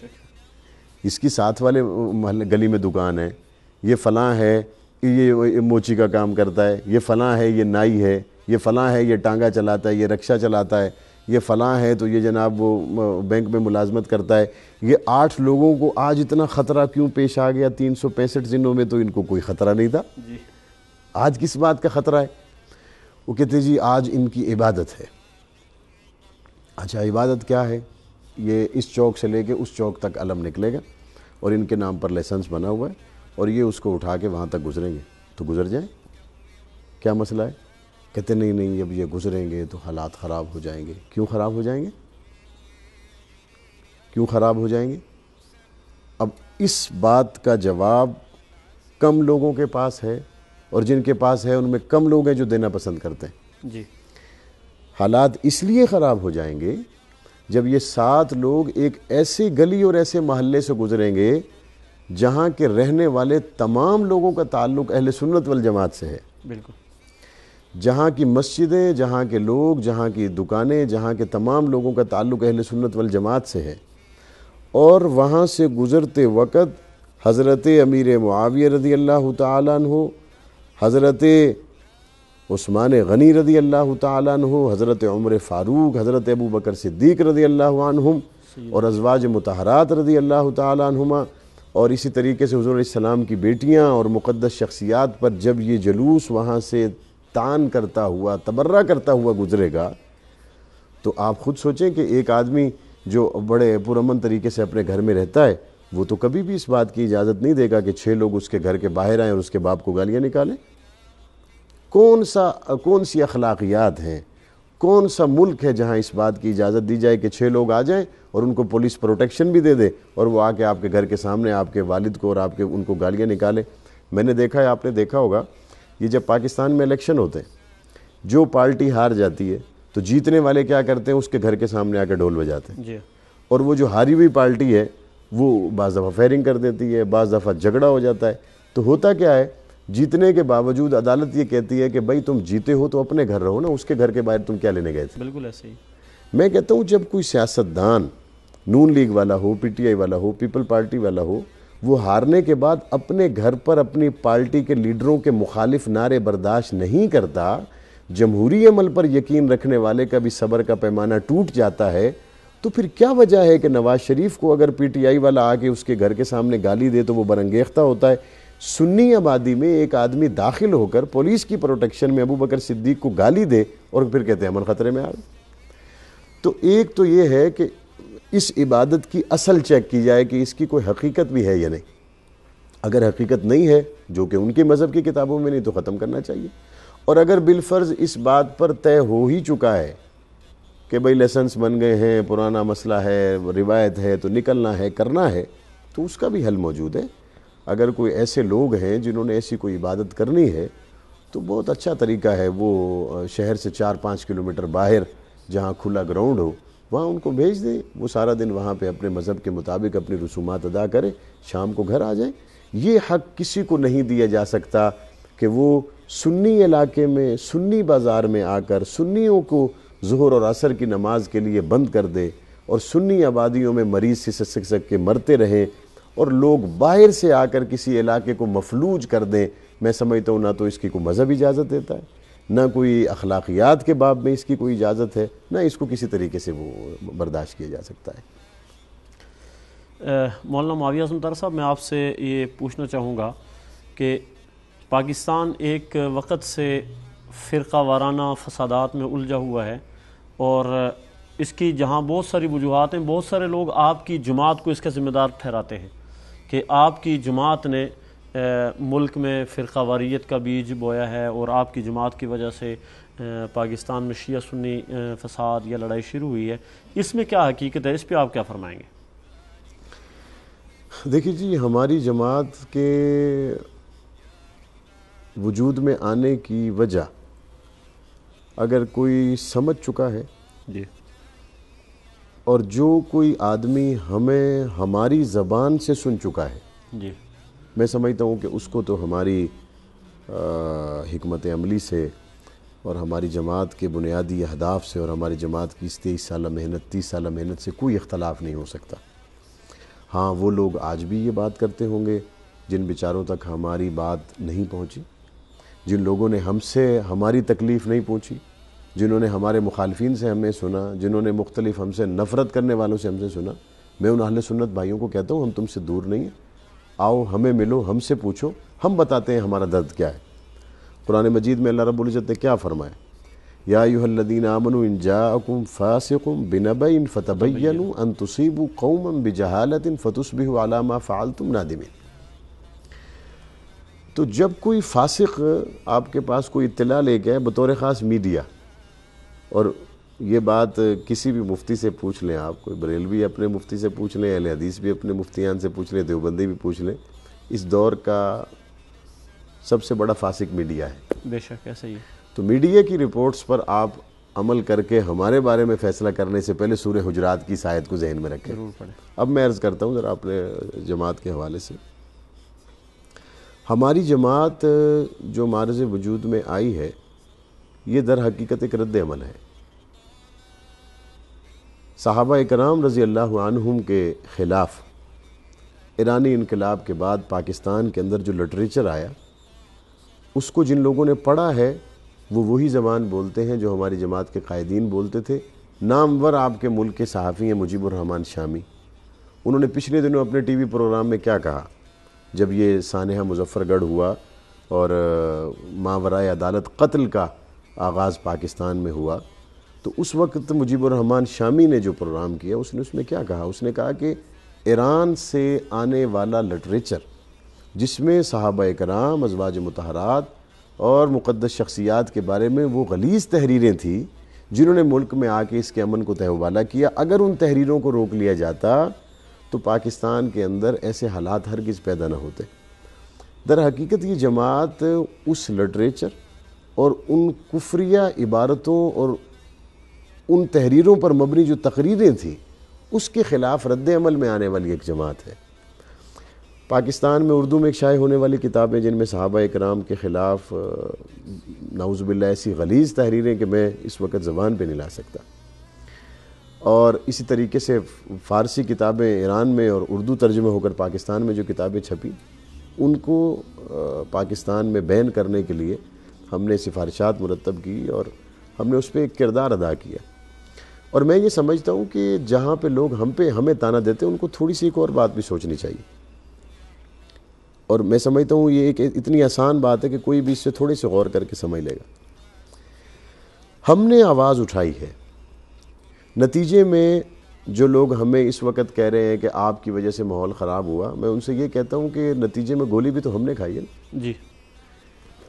इसकी साथ वाले महल गली में दुकान है ये फ़लाँ है ये मोची का काम करता है ये फ़लाँ है ये नाई है ये फ़लाँ है ये टांगा चलाता है ये रक्षा चलाता है ये फ़लाँ है तो ये जनाब वो बैंक में मुलाजमत करता है ये आठ लोगों को आज इतना ख़तरा क्यों पेश आ गया तीन सौ पैंसठ दिनों में तो इनको कोई ख़तरा नहीं था आज किस बात का ख़तरा है वो कहते जी आज इनकी इबादत है अच्छा इबादत क्या है ये इस चौक से लेके उस चौक तक अलम निकलेगा और इनके नाम पर लाइसेंस बना हुआ है और ये उसको उठा के वहाँ तक गुजरेंगे तो गुजर जाए क्या मसला है कहते नहीं नहीं जब ये गुजरेंगे तो हालात ख़राब हो जाएंगे क्यों ख़राब हो जाएंगे क्यों ख़राब हो जाएंगे अब इस बात का जवाब कम लोगों के पास है और जिनके पास है उनमें कम लोग हैं जो देना पसंद करते हैं जी हालात इसलिए ख़राब हो जाएंगे जब ये सात लोग एक ऐसी गली और ऐसे महल्ले से गुजरेंगे जहाँ के रहने वाले तमाम लोगों का ताल्लुक अहल सुन्नत वल जमात से है बिल्कुल जहाँ की मस्जिदें जहाँ के लोग जहाँ की दुकानें जहाँ के तमाम लोगों का ताल्लुक अहल सुन्नत वल जमात से है और वहाँ से गुज़रते वक़्त हज़रत अमीर मुआविया रज़ी अल्लाह तु हज़रत उस्मान गनी रदी अल्लाह तु हज़रत उम्र फ़ारूक हज़रत अबू बकर सिद्दीक रदी अनहुम और अजवाज मतहरात रदी अल्लाह तुमा और इसी तरीके से हजूर इस्लाम की बेटियाँ और मुक़दस शख्सियात पर जब ये जलूस वहाँ से तान करता हुआ तबर्रा करता हुआ गुजरेगा तो आप ख़ुद सोचें कि एक आदमी जो बड़े पुरमन तरीके से अपने घर में रहता है वो तो कभी भी इस बात की इजाज़त नहीं देगा कि छः लोग उसके घर के बाहर आएँ और उसके बाप को गालियाँ निकालें कौन सा कौन सी अखलाकियात हैं कौन सा मुल्क है जहाँ इस बात की इजाज़त दी जाए कि छः लोग आ जाएँ और उनको पुलिस प्रोटेक्शन भी दे दे और वो आके आपके घर के सामने आपके वालिद को और आपके उनको गालियाँ निकाले मैंने देखा है आपने देखा होगा ये जब पाकिस्तान में इलेक्शन होते हैं जो पार्टी हार जाती है तो जीतने वाले क्या करते हैं उसके घर के सामने आके ढोल बजाते हैं और वो जो हारी हुई पार्टी है वो बज़ दफ़ा फायरिंग कर देती है बज़ दफ़ा झगड़ा हो जाता है तो होता क्या है जीतने के बावजूद अदालत ये कहती है कि भाई तुम जीते हो तो अपने घर रहो ना उसके घर के बाहर तुम क्या लेने गए थे बिल्कुल ऐसे ही मैं कहता हूँ जब कोई सियासतदान नून लीग वाला हो पीटीआई वाला हो पीपल पार्टी वाला हो वो हारने के बाद अपने घर पर अपनी पार्टी के लीडरों के मुखालिफ नारे बर्दाश्त नहीं करता जमहूरी अमल पर यकीन रखने वाले का भी सब्र का पैमाना टूट जाता है तो फिर क्या वजह है कि नवाज शरीफ को अगर पीटीआई वाला आके उसके घर के सामने गाली दे तो वो बरंगेख्ता होता है सुन्नी आबादी में एक आदमी दाखिल होकर पुलिस की प्रोटेक्शन में अबू बकर सिद्दीक को गाली दे और फिर कहते हैं अमन ख़तरे में आ गए तो एक तो ये है कि इस इबादत की असल चेक की जाए कि इसकी कोई हकीकत भी है या नहीं अगर हकीकत नहीं है जो कि उनके मज़हब की किताबों में नहीं तो ख़त्म करना चाहिए और अगर बिलफ़र्ज़ इस बात पर तय हो ही चुका है कि भाई लेसन्स बन गए हैं पुराना मसला है रिवायत है तो निकलना है करना है तो उसका भी हल मौजूद है अगर कोई ऐसे लोग हैं जिन्होंने ऐसी कोई इबादत करनी है तो बहुत अच्छा तरीका है वो शहर से चार पाँच किलोमीटर बाहर जहाँ खुला ग्राउंड हो वहाँ उनको भेज दें वो सारा दिन वहाँ पे अपने मज़हब के मुताबिक अपनी रसूमात अदा करें शाम को घर आ जाएं ये हक किसी को नहीं दिया जा सकता कि वो सुन्नी इलाके में सुन्नी बाज़ार में आकर सुन्नियों को जहर और असर की नमाज के लिए बंद कर दे और सुन्नी आबादियों में मरीज़ से सक सक के मरते रहें और लोग बाहर से आकर किसी इलाके को मफलूज कर दें मैं समझता हूँ ना तो इसकी कोई मज़हब इजाज़त देता है ना कोई अखलाकियात के बाब में इसकी कोई इजाज़त है ना इसको किसी तरीके से वो बर्दाश्त किया जा सकता है मौलाना माविया सुमतर साहब मैं आपसे ये पूछना चाहूँगा कि पाकिस्तान एक वक़्त से फ़िरका वाराना फसादात में उलझा हुआ है और इसकी जहाँ बहुत सारी वजूहत हैं बहुत सारे लोग आपकी जुमात को इसका ज़िम्मेदार ठहराते हैं कि आपकी जमात ने मुल्क में फ़िरका वारीत का बीज बोया है और आपकी जमात की वजह से पाकिस्तान में शिया सुन्नी फसाद या लड़ाई शुरू हुई है इसमें क्या हकीकत है इस पर आप क्या फरमाएंगे देखिए जी हमारी जमात के वजूद में आने की वजह अगर कोई समझ चुका है जी और जो कोई आदमी हमें हमारी ज़बान से सुन चुका है जी मैं समझता हूँ कि उसको तो हमारी हमत अमली से और हमारी जमात के बुनियादी अहदाफ से और हमारी जमात की इस तेईस साल मेहनत तीस साल मेहनत से कोई इख्तलाफ नहीं हो सकता हाँ वो लोग आज भी ये बात करते होंगे जिन बेचारों तक हमारी बात नहीं पहुँची जिन लोगों ने हमसे हमारी तकलीफ़ नहीं पहुँची जिन्होंने हमारे मुखालफी से हमें सुना जिन्होंने मुख्तलिफ हमसे नफ़रत करने वालों से हमसे सुना मैं उन अहले सुन्नत भाइयों को कहता हूँ हम तुमसे दूर नहीं हैं आओ हमें मिलो हमसे पूछो हम बताते हैं हमारा दर्द क्या है कुरान मजीद में अल्लाह रबुल्ज़त ने क्या फ़रमाया या यूहदीन आमन इन जाकुम फ़ासकुम बिनब इन फ़तबैन अन तुसीबू कौम बिजहालत इन फ़तुसबी आलामा फ़ाल तुम नादिमिन तो जब कोई फासिक आपके पास कोई इतला लेके आए बतौर ख़ास मीडिया और ये बात किसी भी मुफ्ती से पूछ लें आप कोई बरेल भी अपने मुफ्ती से पूछ लें अहल हदीस भी अपने मुफ्तियान से पूछ लें देवबंदी भी पूछ लें इस दौर का सबसे बड़ा फासिक मीडिया है बेशक ऐसा ही तो मीडिया की रिपोर्ट्स पर आप अमल करके हमारे बारे में फ़ैसला करने से पहले सूर्य हजरात की शायद को जहन में रखें अब मैं अर्ज़ करता हूँ ज़रा अपने जमात के हवाले से हमारी जमात जो मारज वजूद में आई है ये दर हकीकत एक रद्द अमल है साहबा कराम रज़ी अल्लाह आनहुम के ख़िलाफ़ ईरानी इनकलाब के बाद पाकिस्तान के अंदर जो लिटरेचर आया उसको जिन लोगों ने पढ़ा है वो वही ज़बान बोलते हैं जो हमारी जमात के कायदीन बोलते थे नामवर आपके मुल्क के सहाफ़ी हैं मुजीबरहमान शामी उन्होंने पिछले दिनों अपने टीवी प्रोग्राम में क्या कहा जब ये सानहा मुजफ़्फ़रगढ़ हुआ और मावरा अदालत कत्ल का आगाज़ पाकिस्तान में हुआ तो उस वक्त मुजीबरहमान शामी ने जो प्रोग्राम किया उसने उसमें क्या कहा उसने कहा कि ईरान से आने वाला लिटरेचर जिसमें साहब कराम अजवाज मतहरात और मुक़दस शख्सियात के बारे में वो गलीज तहरीरें थीं जिन्होंने मुल्क में आके इसके अमन को तहवाला किया अगर उन तहरीरों को रोक लिया जाता तो पाकिस्तान के अंदर ऐसे हालात हर किस पैदा ना होते दर हकीकत ये जमात उस लिटरेचर और उन कुफ्रिया इबारतों और उन तहरीरों पर मबनी जो तकरीरें थी उसके ख़िलाफ़ रद्द अमल में आने वाली एक जमात है पाकिस्तान में उर्दू में एक शाये होने वाली किताबें जिनमें साहबा कराम के ख़िलाफ़ नवज़बिल्ला ऐसी गलीज़ तहरीरें कि मैं इस वक्त ज़बान पर नहीं ला सकता और इसी तरीके से फ़ारसी किताबें ईरान में और उर्दू तर्जमे होकर पाकिस्तान में जो किताबें छपी उनको पाकिस्तान में बैन करने के लिए हमने सिफारिशात मुरतब की और हमने उस पर एक किरदार अदा किया और मैं ये समझता हूँ कि जहाँ पे लोग हम पे हमें ताना देते हैं उनको थोड़ी सी एक और बात भी सोचनी चाहिए और मैं समझता हूँ ये एक इतनी आसान बात है कि कोई भी इससे थोड़े से गौर करके समझ लेगा हमने आवाज़ उठाई है नतीजे में जो लोग हमें इस वक्त कह रहे हैं कि आपकी वजह से माहौल ख़राब हुआ मैं उनसे ये कहता हूँ कि नतीजे में गोली भी तो हमने खाई है जी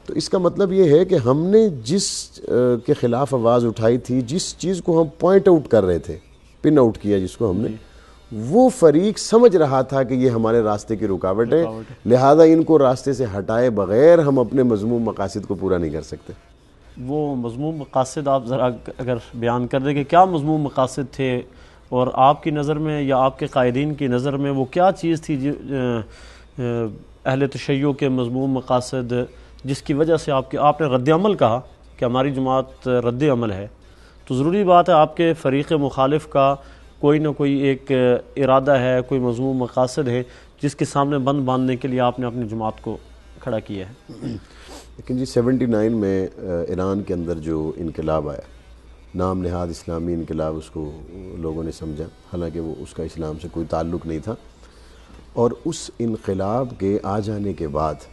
तो इसका मतलब ये है कि हमने जिस के ख़िलाफ़ आवाज़ उठाई थी जिस चीज़ को हम पॉइंट आउट कर रहे थे पिन आउट किया जिसको हमने वो फरीक समझ रहा था कि ये हमारे रास्ते की रुकावट है लिहाजा इनको रास्ते से हटाए बगैर हम अपने मजमू मकासद को पूरा नहीं कर सकते वो मजमू मकासद आप ज़रा अगर बयान कर दें कि क्या मजमू मकासद थे और आपकी नज़र में या आपके कायदीन की नज़र में वो क्या चीज़ थी अहल तशैयों के मजमू मकासद जिसकी वजह से आपके आपने रद्दमल कहा कि हमारी जमात रद्दमल है तो ज़रूरी बात है आपके फ़रीक़ मुखालफ का कोई ना कोई एक इरादा है कोई मजमू मकासद है जिसके सामने बंद बांधने के लिए आपने अपनी जमात को खड़ा किया है लेकिन जी सेवेंटी नाइन में ईरान के अंदर जो इनकलाब आया नाम नहाद इस्लामी इनकलाब उसको लोगों ने समझा हालांकि वो उसका इस्लाम से कोई ताल्लुक़ नहीं था और उस इनकलाब के आ जाने के बाद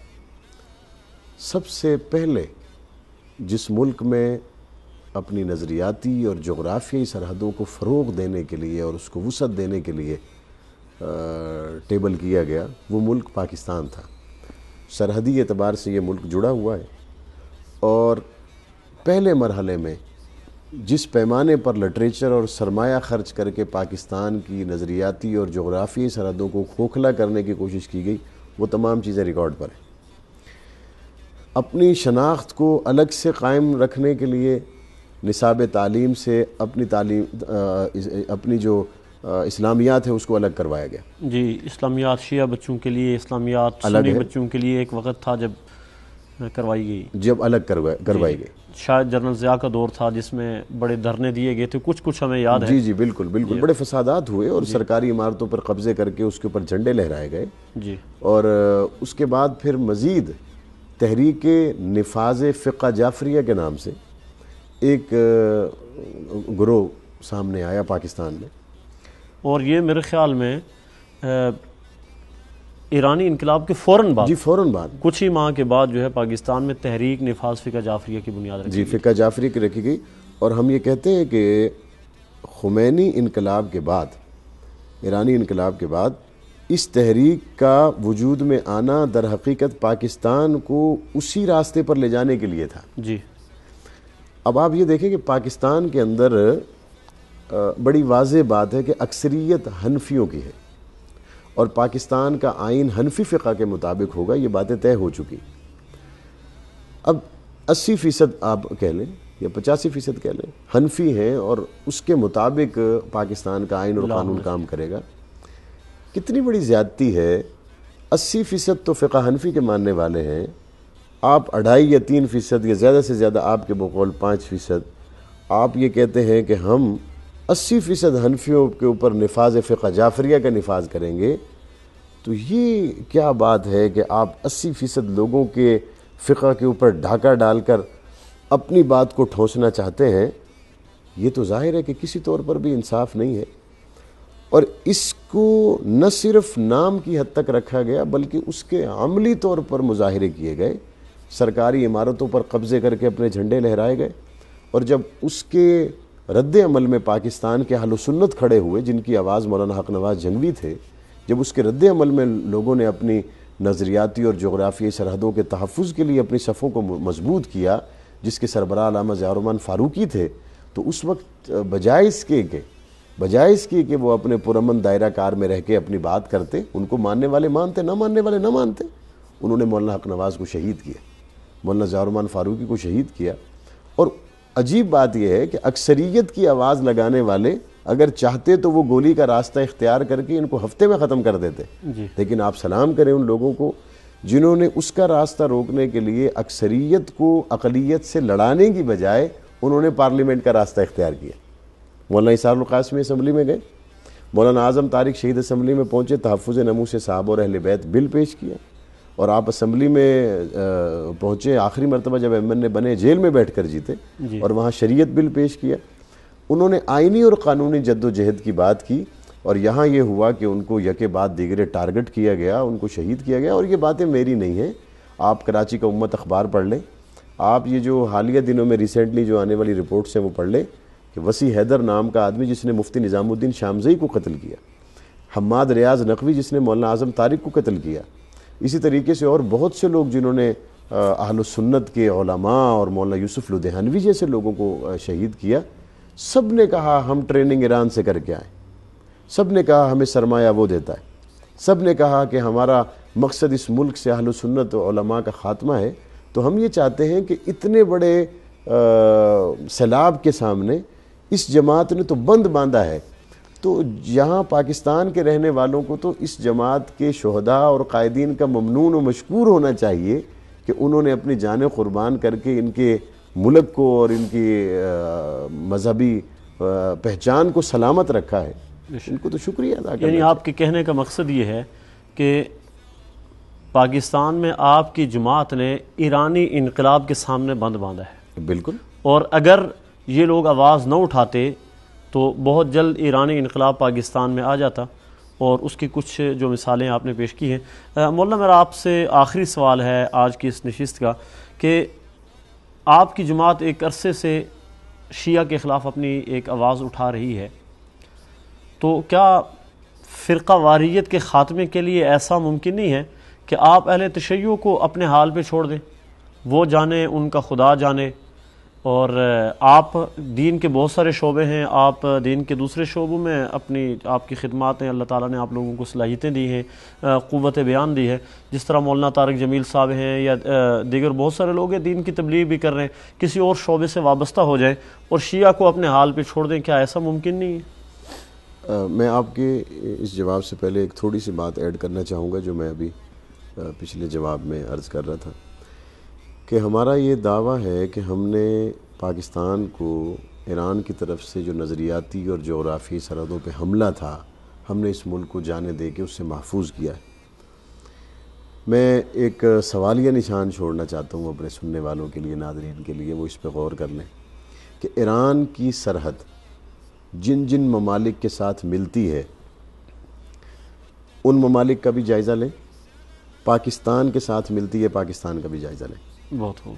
सबसे पहले जिस मुल्क में अपनी नज़रियाती और जोग्राफियाई सरहदों को फ़रोग देने के लिए और उसको वसत देने के लिए टेबल किया गया वो मुल्क पाकिस्तान था सरहदी एतबार से ये मुल्क जुड़ा हुआ है और पहले मरहले में जिस पैमाने पर लिटरेचर और सरमाया ख़र्च करके पाकिस्तान की नज़रियाती और जोग्राफी सरहदों को खोखला करने की कोशिश की गई वो तमाम चीज़ें रिकॉर्ड पर हैं अपनी शनाख्त को अलग से कायम रखने के लिए निसाब तालीम से अपनी तालीम अपनी जो इस्लामियात है उसको अलग करवाया गया जी इस्लामियात शिया बच्चों के लिए इस्लामियात अलग बच्चों के लिए एक वक्त था जब करवाई गई जब अलग करवा करवाई गई शायद जनरल ज़िया का दौर था जिसमें बड़े धरने दिए गए थे कुछ कुछ हमें याद है जी जी बिल्कुल बिल्कुल बड़े फसादात हुए और सरकारी इमारतों पर कब्ज़े करके उसके ऊपर झंडे लहराए गए जी और उसके बाद फिर मज़ीद तहरीक नफाज फ़िक जाफरिया के नाम से एक ग्रोह सामने आया पाकिस्तान में और ये मेरे ख्याल में ईरानी इनकलाब के फ़ौर बाद जी फ़ौर बाद कुछ ही माह के बाद जो है पाकिस्तान में तहरीक नफाज फ़िका जाफरिया की बुनियाद जी फ़िका जाफरी की रखी गई और हम ये कहते हैं कि खुमैनी इनकलाब के बाद ईरानी इनकलाब के बाद इस तहरीक का वजूद में आना दर हकीकत पाकिस्तान को उसी रास्ते पर ले जाने के लिए था जी अब आप ये देखें कि पाकिस्तान के अंदर बड़ी वाज बात है कि अक्सरियत हनफियों की है और पाकिस्तान का आइन हनफी फ़िका के मुताबिक होगा ये बातें तय हो चुकी अब 80 फ़ीसद आप कह लें या पचासी फ़ीसद कह लें हनफी हैं और उसके मुताबिक पाकिस्तान का आइन और कानून काम करेगा कितनी बड़ी ज़्यादती है अस्सी फ़ीसद तो फ़िका हनफी के मानने वाले हैं आप अढ़ाई या तीन फ़ीसद या ज़्यादा से ज़्यादा आपके बकौल पाँच फ़ीसद आप ये कहते हैं कि हम अस्सी फ़ीसद हनफियों के ऊपर नफाज फ़िका जाफरिया का नफाज करेंगे तो ये क्या बात है कि आप अस्सी फ़ीसद लोगों के फ़िका के ऊपर ढाका डालकर अपनी बात को ठोसना चाहते हैं ये तो जाहिर है कि किसी तौर पर भी इंसाफ नहीं है और इसको न सिर्फ नाम की हद तक रखा गया बल्कि उसके अमली तौर पर मुजाहरे किए गए सरकारी इमारतों पर कब्ज़े करके अपने झंडे लहराए गए और जब उसके रद्द अमल में पाकिस्तान के हलसन्नत सुन्नत खड़े हुए जिनकी आवाज़ मौलाना हक नवाज जंगवी थे जब उसके रद्द अमल में लोगों ने अपनी नज़रियाती और जोग्राफी सरहदों के तहफ़ के लिए अपनी सफ़ों को मजबूत किया जिसके सरबरा लामा ज़्यारमान फ़ारूकी थे तो उस वक्त बजाय इसके के बजाय इसकी कि वो अपने पुरमन दायरा कार में रह के अपनी बात करते उनको मानने वाले मानते ना मानने वाले ना मानते उन्होंने मौलाना हक नवाज़ को शहीद किया मौलाना ज़ाहरमान फारूकी को शहीद किया और अजीब बात यह है कि अक्सरियत की आवाज़ लगाने वाले अगर चाहते तो वो गोली का रास्ता इख्तियार करके इनको हफ्ते में ख़त्म कर देते लेकिन आप सलाम करें उन लोगों को जिन्होंने उसका रास्ता रोकने के लिए अक्सरियत को अकलीत से लड़ाने की बजाय उन्होंने पार्लियामेंट का रास्ता इख्तियार किया मौलाना इसारुल इसम्बली असम्बली में गए मौलाना आजम तारिक शहीद असम्बली में पहुँचे तहफ़ नमू से साहब और अहल बैत बिल पेश किया और आप असम्बली में पहुँचे आखिरी मरतबा जब एम एन ए बने जेल में बैठ कर जीते और वहाँ शरीत बिल पेश किया उन्होंने आइनी और कानूनी जद्दोजहद की बात की और यहाँ ये हुआ कि उनको यके बाद दिगरे टारगेट किया गया उनको शहीद किया गया और ये बातें मेरी नहीं हैं आप कराची का उम्मत अखबार पढ़ लें आप ये जो हालिया दिनों में रिसेंटली जो आने वाली रिपोर्ट्स हैं वो पढ़ लें कि वसी हैदर नाम का आदमी जिसने मुफ्ती निज़ामुद्दीन शामजई को कत्ल किया हमाद रियाज नकवी जिसने मौलाना आज़म तारिक को कत्ल किया इसी तरीके से और बहुत से लोग जिन्होंने अहल सुन्नत के ओलमा और मौलाना यूसुफ लुधियानवी जैसे लोगों को शहीद किया सब ने कहा हम ट्रेनिंग ईरान से करके आए सब ने कहा हमें सरमाया वो देता है सब ने कहा कि हमारा मकसद इस मुल्क से अहल सुन्नत ओलमा का ख़ात्मा है तो हम ये चाहते हैं कि इतने बड़े सैलाब के सामने इस जमात ने तो बंद बांधा है तो यहाँ पाकिस्तान के रहने वालों को तो इस जमात के शहदा और कायदीन का ममनून और मशहूर होना चाहिए कि उन्होंने अपनी जान क़ुरबान करके इनके मुल्क को और इनकी मजहबी पहचान को सलामत रखा है इनको तो शुक्रिया अदा यानी आपके कहने का मकसद ये है कि पाकिस्तान में आपकी जमात ने ईरानी इनकलाब के सामने बंद बांधा है बिल्कुल और अगर ये लोग आवाज़ न उठाते तो बहुत जल्द ईरानी इनकलाब पाकिस्तान में आ जाता और उसकी कुछ जो मिसालें आपने पेश की हैं मौला मेरा आपसे आखिरी सवाल है आज की इस नशस्त का कि आपकी जमात एक अरसे से शिया के ख़िलाफ़ अपनी एक आवाज़ उठा रही है तो क्या फ़िरका वारीत के ख़ात्मे के लिए ऐसा मुमकिन नहीं है कि आप अहले तशैयों को अपने हाल पर छोड़ दें वो जाने उनका खुदा जाने और आप दीन के बहुत सारे शोबे हैं आप दीन के दूसरे शोबों में अपनी आपकी खिदमतें हैं अल्लाह ताला ने आप लोगों को सलाहियतें दी हैं क़वत बयान दी है जिस तरह मौलाना तारक जमील साहब हैं या दीगर बहुत सारे लोग हैं दीन की तबलीग भी कर रहे हैं किसी और शोबे से वाबस्ता हो जाएं और शिया को अपने हाल पर छोड़ दें क्या ऐसा मुमकिन नहीं है आ, मैं आपके इस जवाब से पहले एक थोड़ी सी बात ऐड करना चाहूँगा जो मैं अभी पिछले जवाब में अर्ज़ कर रहा था कि हमारा ये दावा है कि हमने पाकिस्तान को ईरान की तरफ से जो नज़रियाती और जोग्राफ़ी सरहदों पर हमला था हमने इस मुल्क को जाने दे के उससे महफूज किया है मैं एक सवालिया निशान छोड़ना चाहता हूँ अपने सुनने वालों के लिए नादरीन के लिए वो इस पर गौर कर लें कि ईरान की सरहद जिन जिन ममालिक के साथ मिलती है उन ममालिक का भी जायज़ा लें पाकिस्तान के साथ मिलती है पाकिस्तान का भी जायज़ा लें बहुत खूब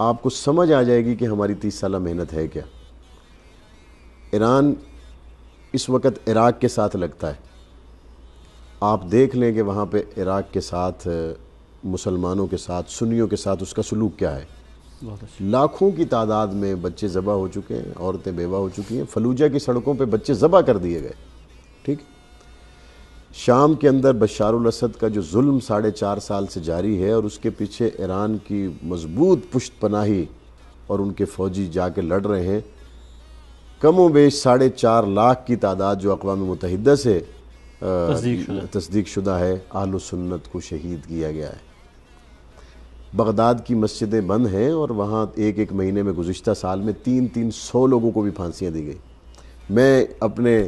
आपको समझ आ जाएगी कि हमारी तीस साल मेहनत है क्या ईरान इस वक्त इराक के साथ लगता है आप देख लें कि वहाँ पे इराक के साथ मुसलमानों के साथ सुनियों के साथ उसका सलूक क्या है अच्छा। लाखों की तादाद में बच्चे ज़बह हो चुके हैं औरतें बेवा हो चुकी हैं फलूजा की सड़कों पे बच्चे ज़बह कर दिए गए ठीक है शाम के अंदर बशारसद का जो जुल्म साढ़े चार साल से जारी है और उसके पीछे ईरान की मजबूत पुश्त पनाही और उनके फ़ौजी जाके लड़ रहे हैं कम बेश साढ़े चार लाख की तादाद जो अकवा मुतहद से तस्दीक शुदा है आल सुन्नत को शहीद किया गया है बगदाद की मस्जिदें बंद हैं और वहाँ एक एक महीने में गुज्त साल में तीन तीन सौ लोगों को भी फांसियाँ दी गई मैं अपने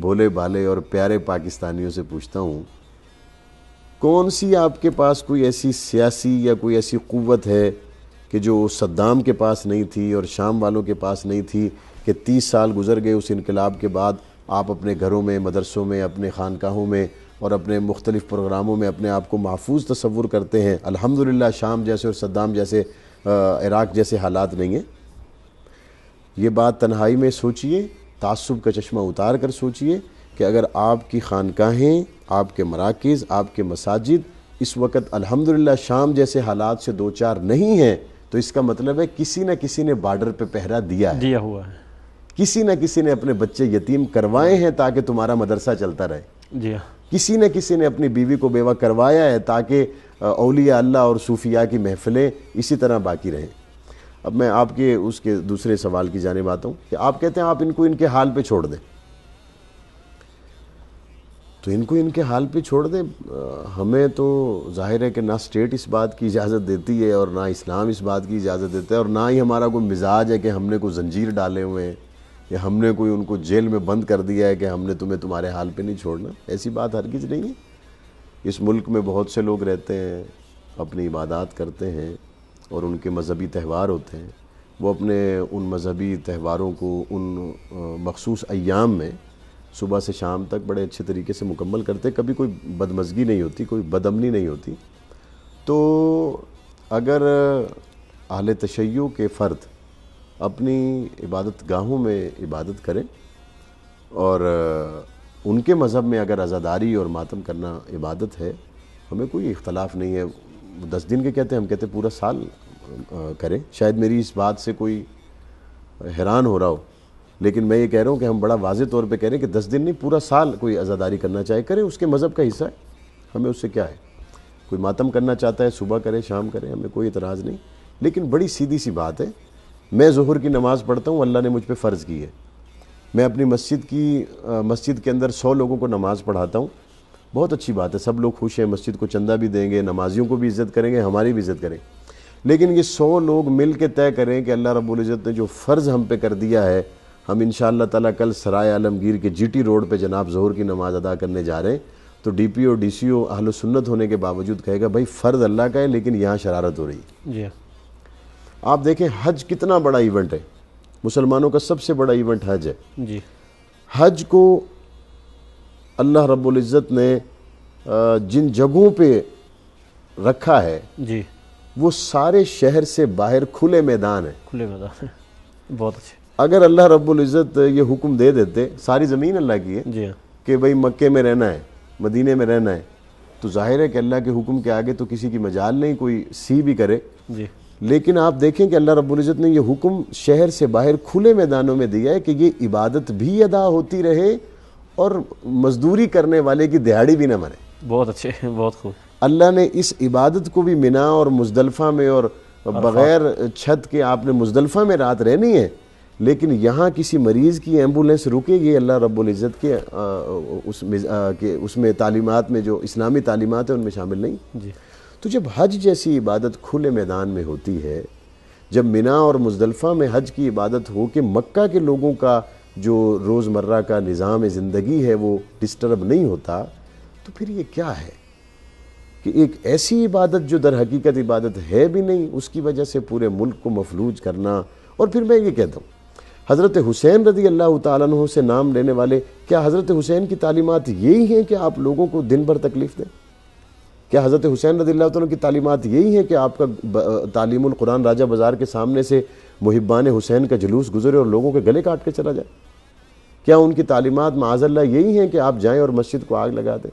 भोले भाले और प्यारे पाकिस्तानियों से पूछता हूँ कौन सी आपके पास कोई ऐसी सियासी या कोई ऐसी क़वत है कि जो सद्दाम के पास नहीं थी और शाम वालों के पास नहीं थी कि तीस साल गुजर गए उस इनकलाब के बाद आप अपने घरों में मदरसों में अपने खानकाहों में और अपने मुख्तलिफ़ प्रोग्रामों में अपने आप को महफूज तस्वुर करते हैं अल्हम्दुलिल्लाह शाम जैसे और सद्दाम जैसे इराक़ जैसे हालात नहीं हैं ये बात तन्हाई में सोचिए तसब का चश्मा उतार कर सोचिए कि अगर आपकी खानकाहें आपके मराकज़ आपके मसाजिद इस वक्त अल्हम्दुलिल्लाह शाम जैसे हालात से दो चार नहीं हैं तो इसका मतलब है किसी न किसी ने बॉर्डर पे पहरा दिया है दिया हुआ है किसी न किसी ने अपने बच्चे यतीम करवाए हैं ताकि तुम्हारा मदरसा चलता रहे जी हाँ। किसी न किसी ने अपनी बीवी को बेवा करवाया है ताकि अलिया अल्लाह और सूफिया की महफिलें इसी तरह बाकी रहें अब मैं आपके उसके दूसरे सवाल की जाने आता हूँ कि आप कहते हैं आप इनको इनके हाल पे छोड़ दें तो इनको इनके हाल पे छोड़ दें हमें तो जाहिर है कि ना स्टेट इस बात की इजाज़त देती है और ना इस्लाम इस बात की इजाज़त देता है और ना ही हमारा कोई मिजाज है कि हमने कोई जंजीर डाले हुए हैं या हमने कोई उनको जेल में बंद कर दिया है कि हमने तुम्हें तुम्हारे हाल पे नहीं छोड़ना ऐसी बात हरगिज़ नहीं है इस मुल्क में बहुत से लोग रहते हैं अपनी इबादत करते हैं और उनके मजहबी त्यौहार होते हैं वो अपने उन मजहबी त्यौहारों को उन मखसूस अयाम में सुबह से शाम तक बड़े अच्छे तरीके से मुकम्मल करते कभी कोई बदमजगी नहीं होती कोई बदमनी नहीं होती तो अगर अहल तशैयों के फ़र्द अपनी इबादत गाहों में इबादत करें और उनके मज़हब में अगर आज़ादारी और मातम करना इबादत है हमें कोई इख्तलाफ नहीं है दस दिन के कहते हैं हम कहते पूरा साल करें शायद मेरी इस बात से कोई हैरान हो रहा हो लेकिन मैं ये कह रहा हूँ कि हम बड़ा वाज तौर पे कह रहे हैं कि दस दिन नहीं पूरा साल कोई आज़ादारी करना चाहे करें उसके मज़हब का हिस्सा है हमें उससे क्या है कोई मातम करना चाहता है सुबह करें शाम करें हमें कोई इतराज़ नहीं लेकिन बड़ी सीधी सी बात है मैं जहर की नमाज़ पढ़ता हूँ अल्लाह ने मुझ पर फ़र्ज़ की है मैं अपनी मस्जिद की मस्जिद के अंदर सौ लोगों को नमाज़ पढ़ाता हूँ बहुत अच्छी बात है सब लोग खुश हैं मस्जिद को चंदा भी देंगे नमाजियों को भी इज्जत करेंगे हमारी भी इज्जत करें लेकिन ये सौ लोग मिल के तय करें कि अल्लाह इज़्ज़त ने जो फ़र्ज़ हम पे कर दिया है हम इन ताला कल सराय आलमगीर के जीटी रोड पे जनाब जोहर की नमाज़ अदा करने जा रहे हैं तो D P O D C O अहल सुन्नत होने के बावजूद कहेगा भाई फ़र्ज अल्लाह का है लेकिन यहाँ शरारत हो रही है हाँ। आप देखें हज कितना बड़ा इवेंट है मुसलमानों का सबसे बड़ा इवेंट हज है जी हज को अल्लाह रब्ज़त ने जिन जगहों पे रखा है जी वो सारे शहर से बाहर खुले मैदान है खुले मैदान है बहुत अच्छे अगर अल्लाह रबुल्जत ये हुक्म दे देते सारी ज़मीन अल्लाह की है जी हाँ। कि भाई मक्के में रहना है मदीने में रहना है तो जाहिर है कि अल्लाह के हुक्म के आगे तो किसी की मजाल नहीं कोई सी भी करे जी लेकिन आप देखें कि अल्लाह रबुल्जत ने यह हुक्म शहर से बाहर खुले मैदानों में दिया है कि ये इबादत भी अदा होती रहे और मजदूरी करने वाले की दिहाड़ी भी ना मरे बहुत अच्छे बहुत खूब अल्लाह ने इस इबादत को भी मिना और मुजदलफ़ा में और बग़ैर छत के आपने मुजदलफ़ा में रात रहनी है लेकिन यहाँ किसी मरीज़ की एम्बुलेंस रुके ये अल्लाह रब्ज़त के के उसमें तालीमत में जो इस्लामी तालीमत है उनमें शामिल नहीं जी। तो जब हज जैसी इबादत खुले मैदान में होती है जब मिना और मुजदलफ़ा में हज की इबादत हो के मक्का के लोगों का जो रोज़मर्रा का निज़ाम ज़िंदगी है वो डिस्टर्ब नहीं होता तो फिर ये क्या है कि एक ऐसी इबादत जो दर हकीकत इबादत है भी नहीं उसकी वजह से पूरे मुल्क को मफलूज करना और फिर मैं ये कहता हूँ हज़रत हुसैन रदी अल्लाह तु से नाम लेने वाले क्या हज़रत हुसैन की तालीमत यही हैं कि आप लोगों को दिन भर तकलीफ़ दें क्या हज़रत हुसैन रदी अल्लाह की तालीमत यही है कि आपका कुरान राजा बाज़ार के सामने से मुहिबान हुसैन का जुलूस गुजरे और लोगों के गले काट के चला जाए क्या उनकी तालीमत माजल्ला यही हैं कि आप जाएँ और मस्जिद को आग लगा दें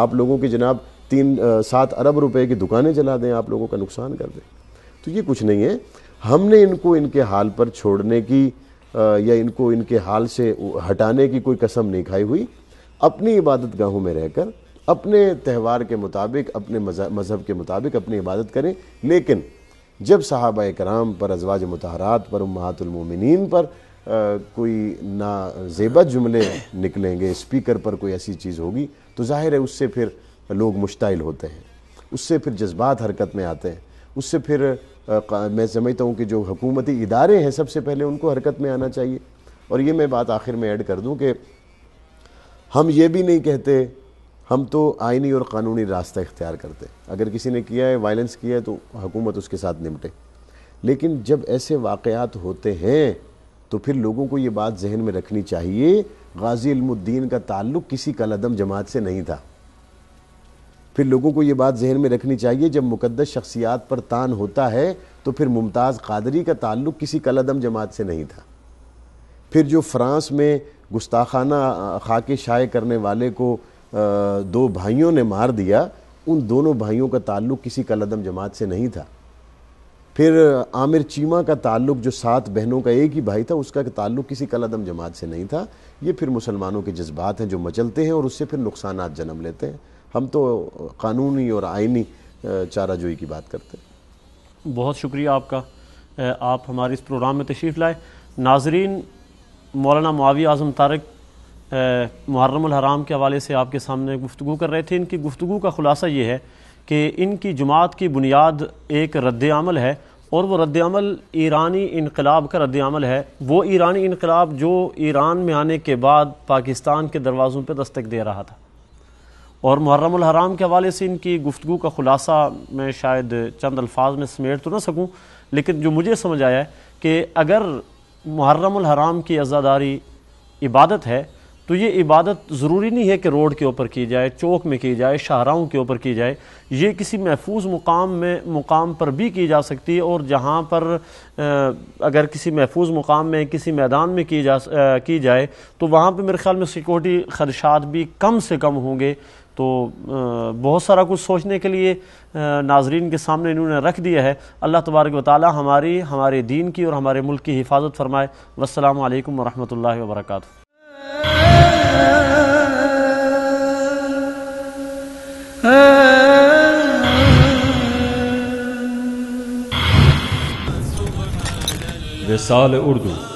आप लोगों की जनाब तीन सात अरब रुपए की दुकानें जला दें आप लोगों का नुकसान कर दें तो ये कुछ नहीं है हमने इनको इनके हाल पर छोड़ने की या इनको इनके हाल से हटाने की कोई कसम नहीं खाई हुई अपनी इबादत गाहों में रहकर अपने त्यौहार के मुताबिक अपने मज़हब के मुताबिक अपनी इबादत करें लेकिन जब साहब कराम पर अजवाज मतहरात पर उमहातुलमिन पर आ, कोई जेबा जुमले निकलेंगे स्पीकर पर कोई ऐसी चीज़ होगी तो जाहिर है उससे फिर लोग मुश्तिल होते हैं उससे फिर जज्बात हरकत में आते हैं उससे फिर आ, मैं समझता हूँ कि जो हकूमती इदारे हैं सबसे पहले उनको हरकत में आना चाहिए और ये मैं बात आखिर में ऐड कर दूँ कि हम ये भी नहीं कहते हम तो आइनी और कानूनी रास्ता इख्तियार करते अगर किसी ने किया है वायलेंस किया है तो हुकूमत उसके साथ निपटे लेकिन जब ऐसे वाक़ात होते हैं तो फिर लोगों को ये बात जहन में रखनी चाहिए गाजी इल्मुद्दीन का ताल्लुक़ किसी कलदम जमात से नहीं था फिर लोगों को ये बात जहन में रखनी चाहिए जब मुकदस शख्सियात पर तान होता है तो फिर मुमताज़ कादरी का ताल्लुक़ किसी कलदम जमात से नहीं था फिर जो फ्रांस में गुस्ताखाना खाके शाये करने वाले को दो भाइयों ने मार दिया उन दोनों भाइयों का ताल्लुक किसी कलदम जमात से नहीं था फिर आमिर चीमा का ताल्लुक जो सात बहनों का एक ही भाई था उसका ताल्लुक किसी कलदम जमात से नहीं था ये फिर मुसलमानों के जज्बात हैं जो मचलते हैं और उससे फिर नुकसान जन्म लेते हैं हम तो कानूनी और आइनी चारा जोई की बात करते हैं बहुत शुक्रिया आपका आप हमारे इस प्रोग्राम में तशरीफ़ लाए नाजरीन मौलाना मावी आज़म तारक मुहर्रम हराम के हवाले से आपके सामने गुफ्तु कर रहे थे इनकी गुफ्तु का ख़ुलासा ये है कि इनकी जुमात की बुनियाद एक रद्दमल है और वह रद्दमल ईरानी इनकलाब का रद्दमल है वो ईरानी इनकलाब जो ईरान में आने के बाद पाकिस्तान के दरवाज़ों पर दस्तक दे रहा था और मुहर्रम हराम के हवाले से इनकी गुफ्तु का ख़ुलासा मैं शायद चंद अल्फाज में समेट तो ना सकूँ लेकिन जो मुझे समझ आया है कि अगर मुहर्रम हराम की आज़ादारी इबादत है तो ये इबादत ज़रूरी नहीं है कि रोड के ऊपर की जाए चौक में की जाए शाहराहों के ऊपर की जाए ये किसी महफूज मुकाम में मुकाम पर भी की जा सकती है और जहाँ पर अगर किसी महफूज मुकाम में किसी मैदान में की जा की जाए तो वहाँ पर मेरे ख्याल में सिक्योरिटी खदशात भी कम से कम होंगे तो बहुत सारा कुछ सोचने के लिए नाजरीन के सामने इन्होंने रख दिया है अल्लाह तबारक वाली हमारी हमारे दीन की और हमारे मुल्क की हिफाजत फरमाए वालकम वरहमल वर्का Vesale Urdu